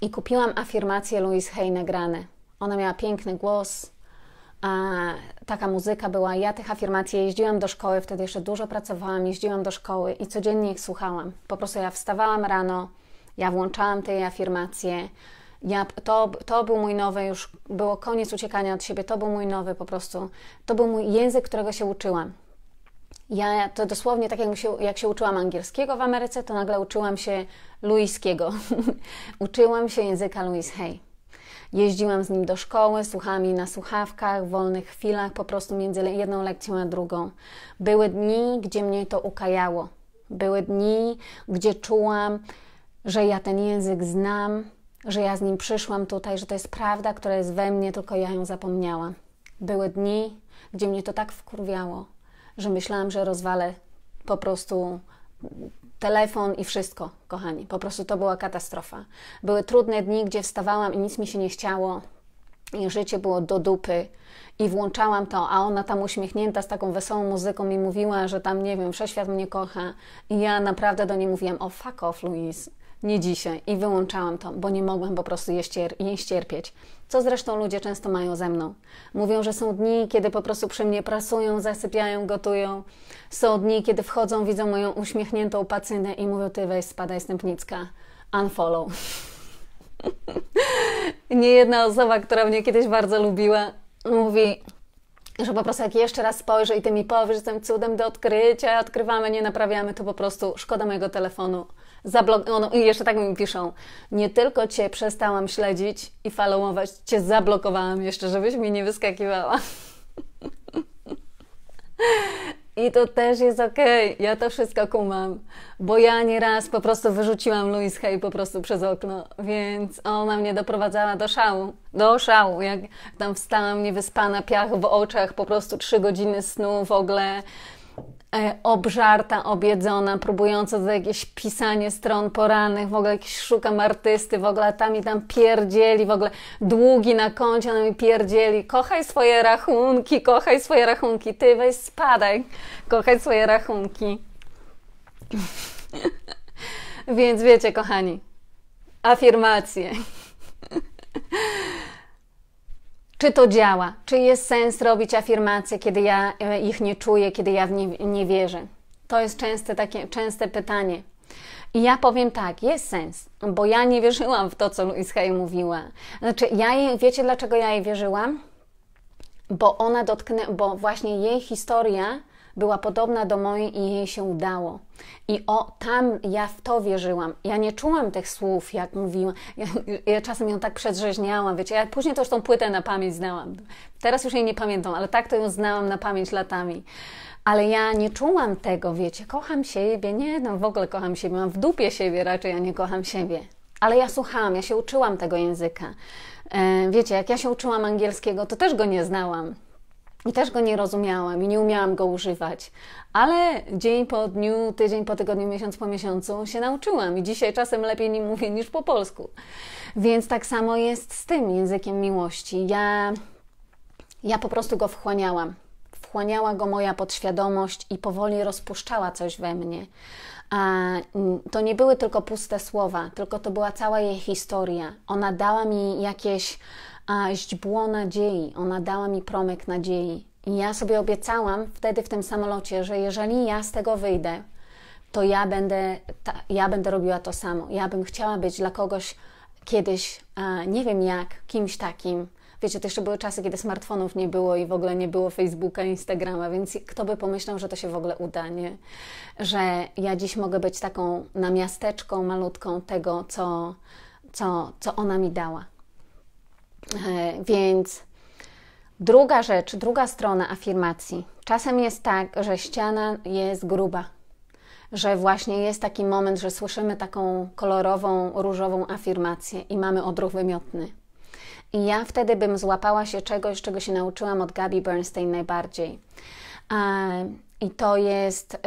A: i kupiłam afirmację Louise Hay nagrane. Ona miała piękny głos, a taka muzyka była. Ja tych afirmacji jeździłam do szkoły, wtedy jeszcze dużo pracowałam, jeździłam do szkoły i codziennie ich słuchałam. Po prostu ja wstawałam rano, ja włączałam te afirmacje, ja, to, to był mój nowy, już było koniec uciekania od siebie, to był mój nowy po prostu. To był mój język, którego się uczyłam. Ja to dosłownie tak jak się, jak się uczyłam angielskiego w Ameryce, to nagle uczyłam się luiskiego. uczyłam się języka Louis Hay. Jeździłam z nim do szkoły, słuchami na słuchawkach, w wolnych chwilach, po prostu między jedną lekcją a drugą. Były dni, gdzie mnie to ukajało. Były dni, gdzie czułam, że ja ten język znam, że ja z nim przyszłam tutaj, że to jest prawda, która jest we mnie, tylko ja ją zapomniałam. Były dni, gdzie mnie to tak wkurwiało, że myślałam, że rozwalę po prostu telefon i wszystko, kochani. Po prostu to była katastrofa. Były trudne dni, gdzie wstawałam i nic mi się nie chciało, i życie było do dupy. I włączałam to, a ona tam uśmiechnięta z taką wesołą muzyką mi mówiła, że tam, nie wiem, wszechświat mnie kocha. I ja naprawdę do niej mówiłam, o fuck off, Louise nie dzisiaj. I wyłączałam to, bo nie mogłam po prostu jej ścierpieć. Co zresztą ludzie często mają ze mną. Mówią, że są dni, kiedy po prostu przy mnie prasują, zasypiają, gotują. Są dni, kiedy wchodzą, widzą moją uśmiechniętą pacynę i mówią, ty weź spadaj stępnicka. Unfollow. nie jedna osoba, która mnie kiedyś bardzo lubiła, mówi, że po prostu jak jeszcze raz spojrzę i ty mi powiesz, że jestem cudem do odkrycia, odkrywamy, nie naprawiamy, to po prostu szkoda mojego telefonu zablokowaną. No, no I jeszcze tak mi piszą, nie tylko Cię przestałam śledzić i followować, Cię zablokowałam jeszcze, żebyś mi nie wyskakiwała. I to też jest okej, okay. ja to wszystko kumam, bo ja nieraz po prostu wyrzuciłam Louis Hay po prostu przez okno, więc ona mnie doprowadzała do szału, do szału, jak tam wstałam niewyspana, piach w oczach, po prostu trzy godziny snu w ogóle, E, obżarta, obiedzona, próbująca to jakieś pisanie stron porannych, w ogóle jakiś szukam artysty, w ogóle tam i tam pierdzieli, w ogóle długi na koncie, ona mi pierdzieli, kochaj swoje rachunki, kochaj swoje rachunki, ty weź spadaj, kochaj swoje rachunki. Więc wiecie, kochani, afirmacje. czy to działa, czy jest sens robić afirmacje, kiedy ja e, ich nie czuję, kiedy ja w nie, nie wierzę. To jest częste, takie, częste pytanie. I ja powiem tak, jest sens, bo ja nie wierzyłam w to, co Louise Hay mówiła. Znaczy, ja jej, wiecie dlaczego ja jej wierzyłam? Bo ona dotknęła, bo właśnie jej historia była podobna do mojej i jej się udało. I o, tam ja w to wierzyłam. Ja nie czułam tych słów, jak mówiłam. Ja, ja czasem ją tak przedrzeźniałam, wiecie. Ja później też tą płytę na pamięć znałam. Teraz już jej nie pamiętam, ale tak to ją znałam na pamięć latami. Ale ja nie czułam tego, wiecie. Kocham siebie. Nie, no w ogóle kocham siebie. Mam w dupie siebie raczej, ja nie kocham siebie. Ale ja słuchałam, ja się uczyłam tego języka. E, wiecie, jak ja się uczyłam angielskiego, to też go nie znałam. I też go nie rozumiałam i nie umiałam go używać, ale dzień po dniu, tydzień po tygodniu, miesiąc po miesiącu się nauczyłam i dzisiaj czasem lepiej nim mówię niż po polsku. Więc tak samo jest z tym językiem miłości. Ja, ja po prostu go wchłaniałam. Wchłaniała go moja podświadomość i powoli rozpuszczała coś we mnie. A to nie były tylko puste słowa, tylko to była cała jej historia. Ona dała mi jakieś a źdźbło nadziei. Ona dała mi promyk nadziei. I ja sobie obiecałam wtedy w tym samolocie, że jeżeli ja z tego wyjdę, to ja będę, ta, ja będę robiła to samo. Ja bym chciała być dla kogoś kiedyś, a, nie wiem jak, kimś takim. Wiecie, to jeszcze były czasy, kiedy smartfonów nie było i w ogóle nie było Facebooka, Instagrama, więc kto by pomyślał, że to się w ogóle uda, nie? Że ja dziś mogę być taką namiasteczką malutką tego, co, co, co ona mi dała. E, więc druga rzecz, druga strona afirmacji. Czasem jest tak, że ściana jest gruba, że właśnie jest taki moment, że słyszymy taką kolorową, różową afirmację i mamy odruch wymiotny. I ja wtedy bym złapała się czegoś, czego się nauczyłam od Gabi Bernstein najbardziej. I to jest y,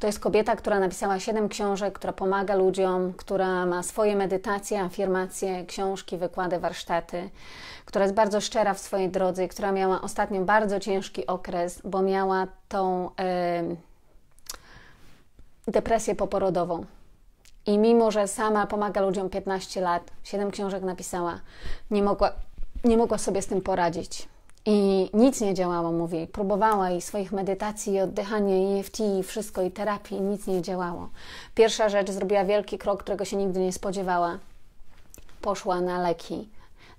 A: to jest kobieta, która napisała siedem książek, która pomaga ludziom, która ma swoje medytacje, afirmacje, książki, wykłady, warsztaty, która jest bardzo szczera w swojej drodze, która miała ostatnio bardzo ciężki okres, bo miała tą depresję poporodową. I mimo, że sama pomaga ludziom 15 lat, siedem książek napisała, nie mogła, nie mogła sobie z tym poradzić i nic nie działało, mówi. Próbowała i swoich medytacji, i oddychania, i EFT, i wszystko, i terapii, i nic nie działało. Pierwsza rzecz, zrobiła wielki krok, którego się nigdy nie spodziewała. Poszła na leki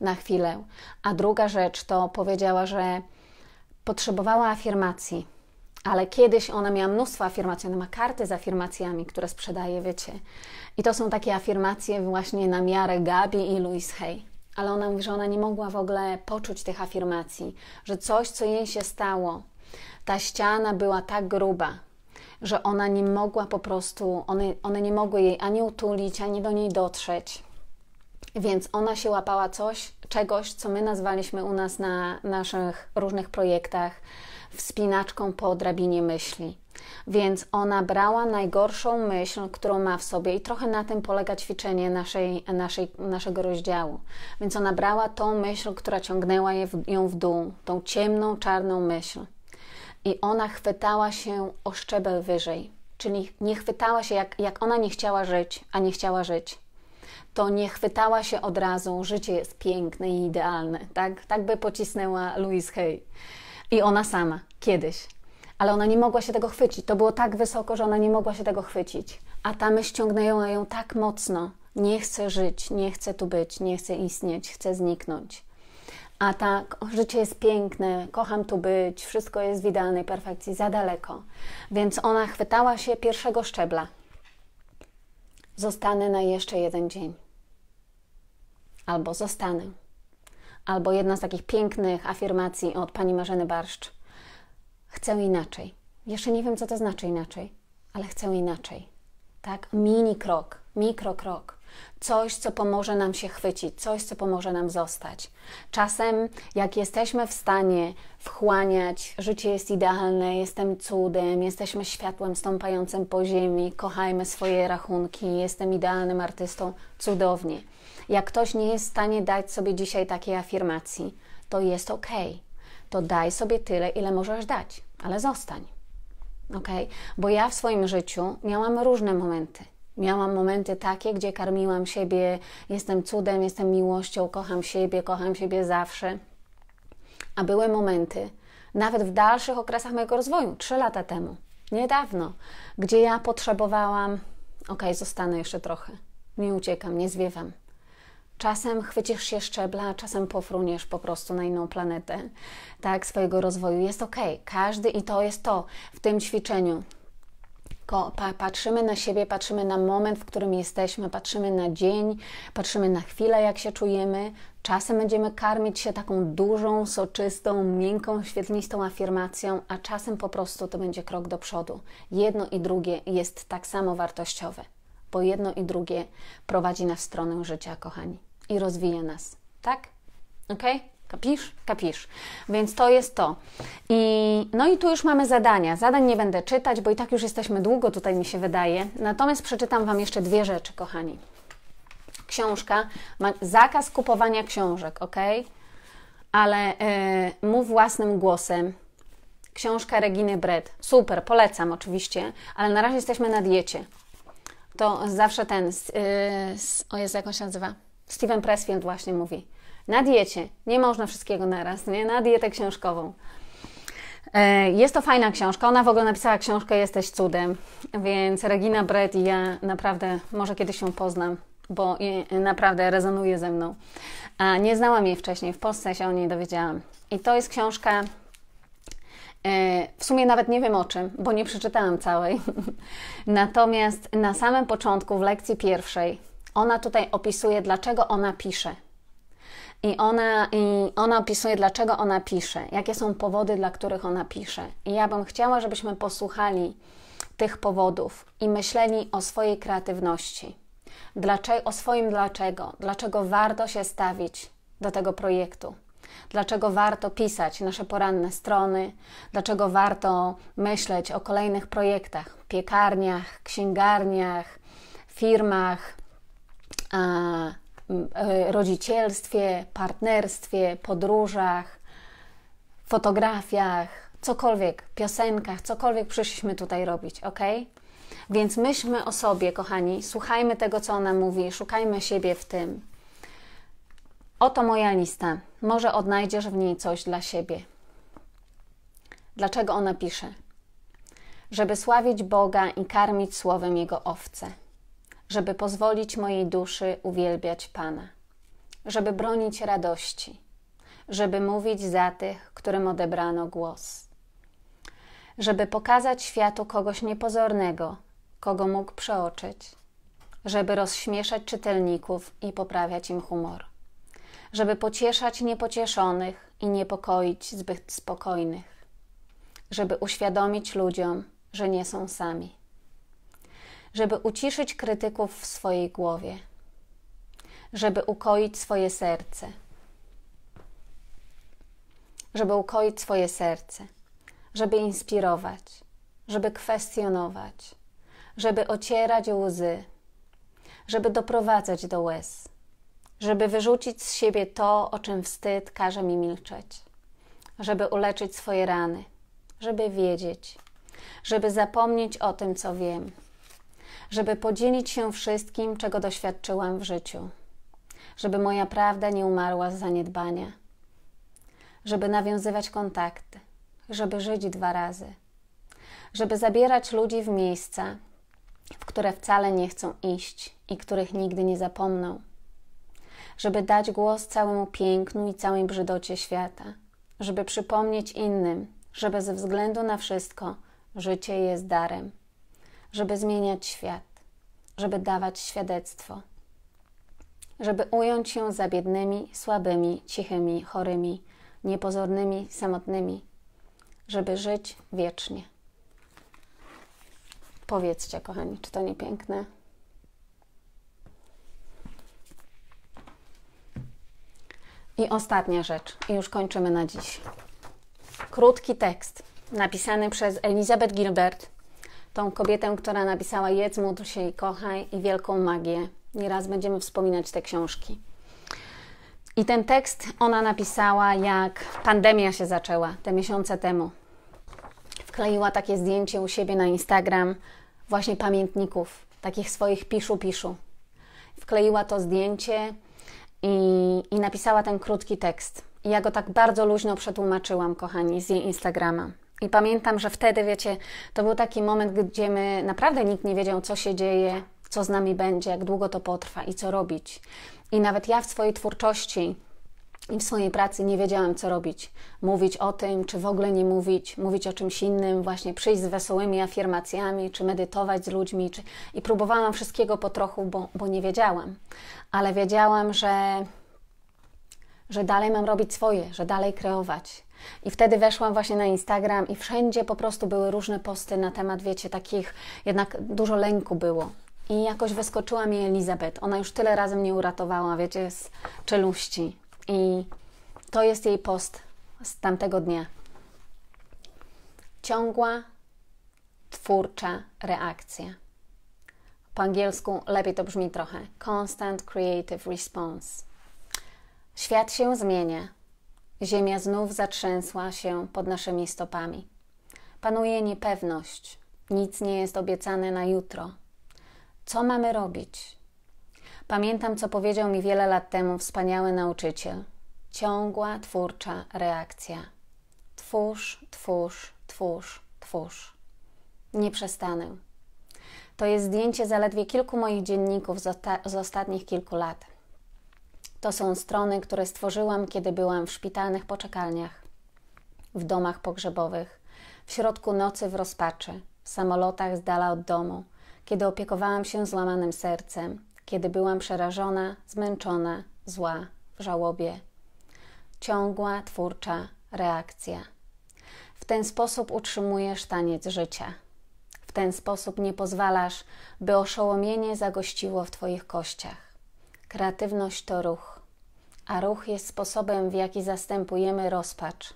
A: na chwilę. A druga rzecz to powiedziała, że potrzebowała afirmacji. Ale kiedyś ona miała mnóstwo afirmacji, ona ma karty z afirmacjami, które sprzedaje, wiecie. I to są takie afirmacje właśnie na miarę Gabi i Louise Hay ale ona mówi, że ona nie mogła w ogóle poczuć tych afirmacji, że coś, co jej się stało, ta ściana była tak gruba, że ona nie mogła po prostu, one, one nie mogły jej ani utulić, ani do niej dotrzeć. Więc ona się łapała coś, czegoś, co my nazwaliśmy u nas na naszych różnych projektach wspinaczką po drabinie myśli. Więc ona brała najgorszą myśl, którą ma w sobie, i trochę na tym polega ćwiczenie naszej, naszej, naszego rozdziału. Więc ona brała tą myśl, która ciągnęła ją w dół, tą ciemną, czarną myśl. I ona chwytała się o szczebel wyżej, czyli nie chwytała się, jak, jak ona nie chciała żyć, a nie chciała żyć to nie chwytała się od razu, życie jest piękne i idealne. Tak, tak by pocisnęła Louise Hay. I ona sama, kiedyś. Ale ona nie mogła się tego chwycić. To było tak wysoko, że ona nie mogła się tego chwycić. A ta myśl ciągnęła ją tak mocno. Nie chcę żyć, nie chcę tu być, nie chcę istnieć, chcę zniknąć. A tak, życie jest piękne, kocham tu być, wszystko jest w idealnej perfekcji, za daleko. Więc ona chwytała się pierwszego szczebla, Zostanę na jeszcze jeden dzień. Albo zostanę. Albo jedna z takich pięknych afirmacji od pani Marzeny Barszcz. Chcę inaczej. Jeszcze nie wiem, co to znaczy inaczej, ale chcę inaczej. Tak? Mini krok, mikro krok Coś, co pomoże nam się chwycić, coś, co pomoże nam zostać. Czasem, jak jesteśmy w stanie wchłaniać, życie jest idealne, jestem cudem, jesteśmy światłem stąpającym po ziemi, kochajmy swoje rachunki, jestem idealnym artystą, cudownie. Jak ktoś nie jest w stanie dać sobie dzisiaj takiej afirmacji, to jest ok. To daj sobie tyle, ile możesz dać, ale zostań. Okay? Bo ja w swoim życiu miałam różne momenty. Miałam momenty takie, gdzie karmiłam siebie, jestem cudem, jestem miłością, kocham siebie, kocham siebie zawsze. A były momenty, nawet w dalszych okresach mojego rozwoju, trzy lata temu, niedawno, gdzie ja potrzebowałam, ok, zostanę jeszcze trochę, nie uciekam, nie zwiewam. Czasem chwycisz się szczebla, czasem pofruniesz po prostu na inną planetę, tak, swojego rozwoju. Jest ok, każdy i to jest to w tym ćwiczeniu. Patrzymy na siebie, patrzymy na moment, w którym jesteśmy, patrzymy na dzień, patrzymy na chwilę, jak się czujemy. Czasem będziemy karmić się taką dużą, soczystą, miękką, świetlistą afirmacją, a czasem po prostu to będzie krok do przodu. Jedno i drugie jest tak samo wartościowe, bo jedno i drugie prowadzi nas w stronę życia, kochani, i rozwija nas. Tak? Okej? Okay? Kapisz? Kapisz. Więc to jest to. I, no i tu już mamy zadania. Zadań nie będę czytać, bo i tak już jesteśmy długo tutaj, mi się wydaje. Natomiast przeczytam Wam jeszcze dwie rzeczy, kochani. Książka, ma zakaz kupowania książek, ok? Ale yy, mów własnym głosem. Książka Reginy Brett. Super, polecam oczywiście, ale na razie jesteśmy na diecie. To zawsze ten, yy, o jest, jak on się nazywa? Steven Pressfield właśnie mówi na diecie. Nie można wszystkiego naraz, nie? Na dietę książkową. E, jest to fajna książka. Ona w ogóle napisała książkę Jesteś cudem, więc Regina Brett i ja naprawdę może kiedyś się poznam, bo naprawdę rezonuje ze mną. A nie znałam jej wcześniej, w Polsce się o niej dowiedziałam. I to jest książka, e, w sumie nawet nie wiem o czym, bo nie przeczytałam całej. Natomiast na samym początku, w lekcji pierwszej, ona tutaj opisuje, dlaczego ona pisze i ona, I ona opisuje, dlaczego ona pisze, jakie są powody, dla których ona pisze. I ja bym chciała, żebyśmy posłuchali tych powodów i myśleli o swojej kreatywności, dlaczego, o swoim dlaczego, dlaczego warto się stawić do tego projektu, dlaczego warto pisać nasze poranne strony, dlaczego warto myśleć o kolejnych projektach, piekarniach, księgarniach, firmach. E, rodzicielstwie, partnerstwie, podróżach, fotografiach, cokolwiek, piosenkach, cokolwiek przyszliśmy tutaj robić, ok? Więc myślmy o sobie, kochani, słuchajmy tego, co ona mówi, szukajmy siebie w tym. Oto moja lista. Może odnajdziesz w niej coś dla siebie. Dlaczego ona pisze? Żeby sławić Boga i karmić słowem Jego owce żeby pozwolić mojej duszy uwielbiać Pana, żeby bronić radości, żeby mówić za tych, którym odebrano głos, żeby pokazać światu kogoś niepozornego, kogo mógł przeoczyć, żeby rozśmieszać czytelników i poprawiać im humor, żeby pocieszać niepocieszonych i niepokoić zbyt spokojnych, żeby uświadomić ludziom, że nie są sami żeby uciszyć krytyków w swojej głowie, żeby ukoić swoje serce. Żeby ukoić swoje serce, żeby inspirować, żeby kwestionować, żeby ocierać łzy, żeby doprowadzać do łez, żeby wyrzucić z siebie to, o czym wstyd każe mi milczeć, żeby uleczyć swoje rany, żeby wiedzieć, żeby zapomnieć o tym, co wiem żeby podzielić się wszystkim, czego doświadczyłam w życiu, żeby moja prawda nie umarła z zaniedbania, żeby nawiązywać kontakty, żeby żyć dwa razy, żeby zabierać ludzi w miejsca, w które wcale nie chcą iść i których nigdy nie zapomną, żeby dać głos całemu pięknu i całej brzydocie świata, żeby przypomnieć innym, że bez względu na wszystko życie jest darem żeby zmieniać świat, żeby dawać świadectwo, żeby ująć się za biednymi, słabymi, cichymi, chorymi, niepozornymi, samotnymi, żeby żyć wiecznie. Powiedzcie, kochani, czy to nie piękne? I ostatnia rzecz, i już kończymy na dziś. Krótki tekst napisany przez Elizabeth Gilbert tą kobietę, która napisała Jedz, módl się i kochaj i wielką magię. Nieraz będziemy wspominać te książki. I ten tekst ona napisała, jak pandemia się zaczęła, te miesiące temu. Wkleiła takie zdjęcie u siebie na Instagram, właśnie pamiętników, takich swoich piszu-piszu. Wkleiła to zdjęcie i, i napisała ten krótki tekst. I ja go tak bardzo luźno przetłumaczyłam, kochani, z jej Instagrama. I pamiętam, że wtedy, wiecie, to był taki moment, gdzie my naprawdę nikt nie wiedział, co się dzieje, co z nami będzie, jak długo to potrwa i co robić. I nawet ja w swojej twórczości i w swojej pracy nie wiedziałam, co robić. Mówić o tym, czy w ogóle nie mówić, mówić o czymś innym, właśnie przyjść z wesołymi afirmacjami, czy medytować z ludźmi. Czy... I próbowałam wszystkiego po trochu, bo, bo nie wiedziałam. Ale wiedziałam, że, że dalej mam robić swoje, że dalej kreować i wtedy weszłam właśnie na Instagram i wszędzie po prostu były różne posty na temat, wiecie, takich, jednak dużo lęku było. I jakoś wyskoczyła mi Elizabeth. Ona już tyle razy mnie uratowała, wiecie, z czeluści. I to jest jej post z tamtego dnia. Ciągła, twórcza reakcja. Po angielsku lepiej to brzmi trochę. Constant Creative Response. Świat się zmienia. Ziemia znów zatrzęsła się pod naszymi stopami. Panuje niepewność. Nic nie jest obiecane na jutro. Co mamy robić? Pamiętam, co powiedział mi wiele lat temu wspaniały nauczyciel. Ciągła, twórcza reakcja. Twórz, twórz, twórz, twórz. Nie przestanę. To jest zdjęcie zaledwie kilku moich dzienników z, z ostatnich kilku lat. To są strony, które stworzyłam, kiedy byłam w szpitalnych poczekalniach, w domach pogrzebowych, w środku nocy w rozpaczy, w samolotach z dala od domu, kiedy opiekowałam się złamanym sercem, kiedy byłam przerażona, zmęczona, zła, w żałobie. Ciągła, twórcza reakcja. W ten sposób utrzymujesz taniec życia. W ten sposób nie pozwalasz, by oszołomienie zagościło w Twoich kościach Kreatywność to ruch, a ruch jest sposobem, w jaki zastępujemy rozpacz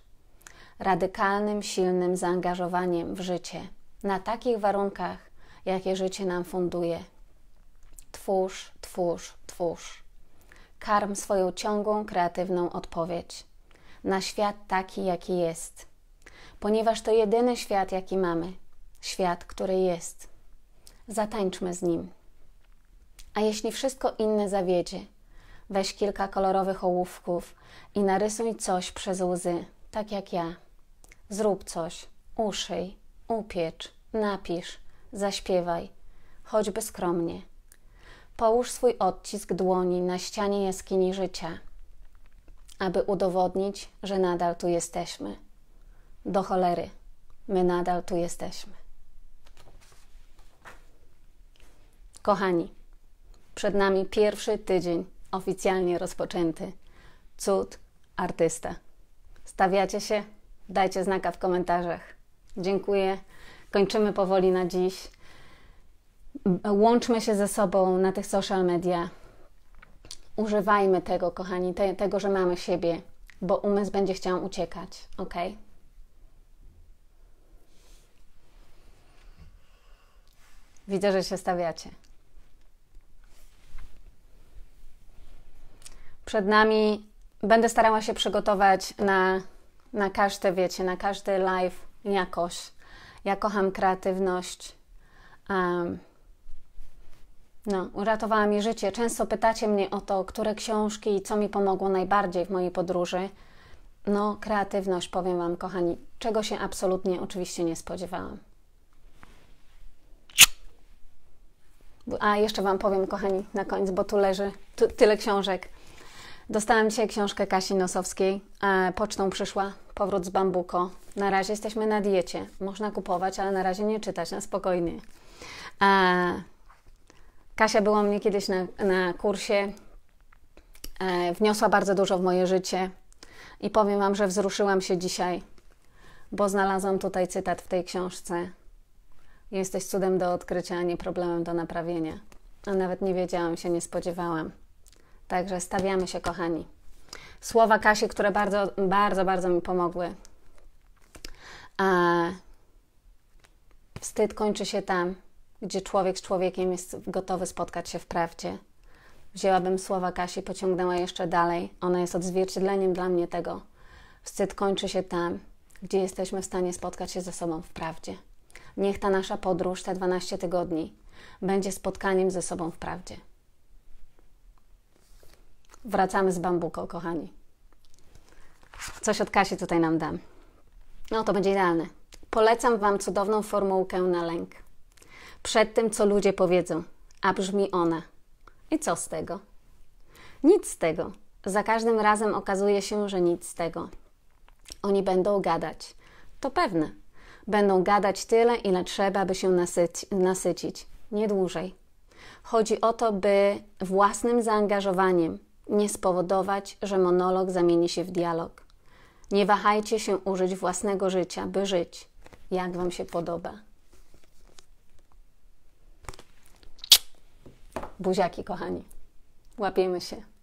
A: radykalnym, silnym zaangażowaniem w życie na takich warunkach, jakie życie nam funduje. Twórz, twórz, twórz. Karm swoją ciągłą, kreatywną odpowiedź na świat taki, jaki jest, ponieważ to jedyny świat, jaki mamy świat, który jest. Zatańczmy z nim. A jeśli wszystko inne zawiedzie, weź kilka kolorowych ołówków i narysuj coś przez łzy, tak jak ja. Zrób coś, uszyj, upiecz, napisz, zaśpiewaj, choćby skromnie. Połóż swój odcisk dłoni na ścianie jaskini życia, aby udowodnić, że nadal tu jesteśmy. Do cholery, my nadal tu jesteśmy. Kochani, przed nami pierwszy tydzień, oficjalnie rozpoczęty. Cud artysta. Stawiacie się? Dajcie znaka w komentarzach. Dziękuję. Kończymy powoli na dziś. Łączmy się ze sobą na tych social media. Używajmy tego, kochani, te, tego, że mamy siebie, bo umysł będzie chciał uciekać, ok? Widzę, że się stawiacie. przed nami. Będę starała się przygotować na, na każde, wiecie, na każdy live jakoś. Ja kocham kreatywność. Um, no, uratowała mi życie. Często pytacie mnie o to, które książki i co mi pomogło najbardziej w mojej podróży. No, kreatywność, powiem Wam, kochani, czego się absolutnie oczywiście nie spodziewałam. A jeszcze Wam powiem, kochani, na koniec, bo tu leży tu, tyle książek. Dostałam dzisiaj książkę Kasi Nosowskiej. E, Pocztą przyszła Powrót z bambuko. Na razie jesteśmy na diecie. Można kupować, ale na razie nie czytać, na spokojnie. E, Kasia była mnie kiedyś na, na kursie. E, wniosła bardzo dużo w moje życie. I powiem Wam, że wzruszyłam się dzisiaj, bo znalazłam tutaj cytat w tej książce. Jesteś cudem do odkrycia, a nie problemem do naprawienia. A nawet nie wiedziałam się, nie spodziewałam. Także stawiamy się, kochani. Słowa Kasi, które bardzo, bardzo, bardzo mi pomogły. A wstyd kończy się tam, gdzie człowiek z człowiekiem jest gotowy spotkać się w prawdzie. Wzięłabym słowa Kasi, pociągnęła jeszcze dalej. Ona jest odzwierciedleniem dla mnie tego. Wstyd kończy się tam, gdzie jesteśmy w stanie spotkać się ze sobą w prawdzie. Niech ta nasza podróż, te 12 tygodni, będzie spotkaniem ze sobą w prawdzie. Wracamy z bambuką, kochani. Coś od Kasi tutaj nam dam. No to będzie idealne. Polecam Wam cudowną formułkę na lęk. Przed tym, co ludzie powiedzą, a brzmi ona. I co z tego? Nic z tego. Za każdym razem okazuje się, że nic z tego. Oni będą gadać. To pewne. Będą gadać tyle, ile trzeba, by się nasyci nasycić. Nie dłużej. Chodzi o to, by własnym zaangażowaniem nie spowodować, że monolog zamieni się w dialog. Nie wahajcie się użyć własnego życia, by żyć, jak Wam się podoba. Buziaki, kochani. Łapiemy się.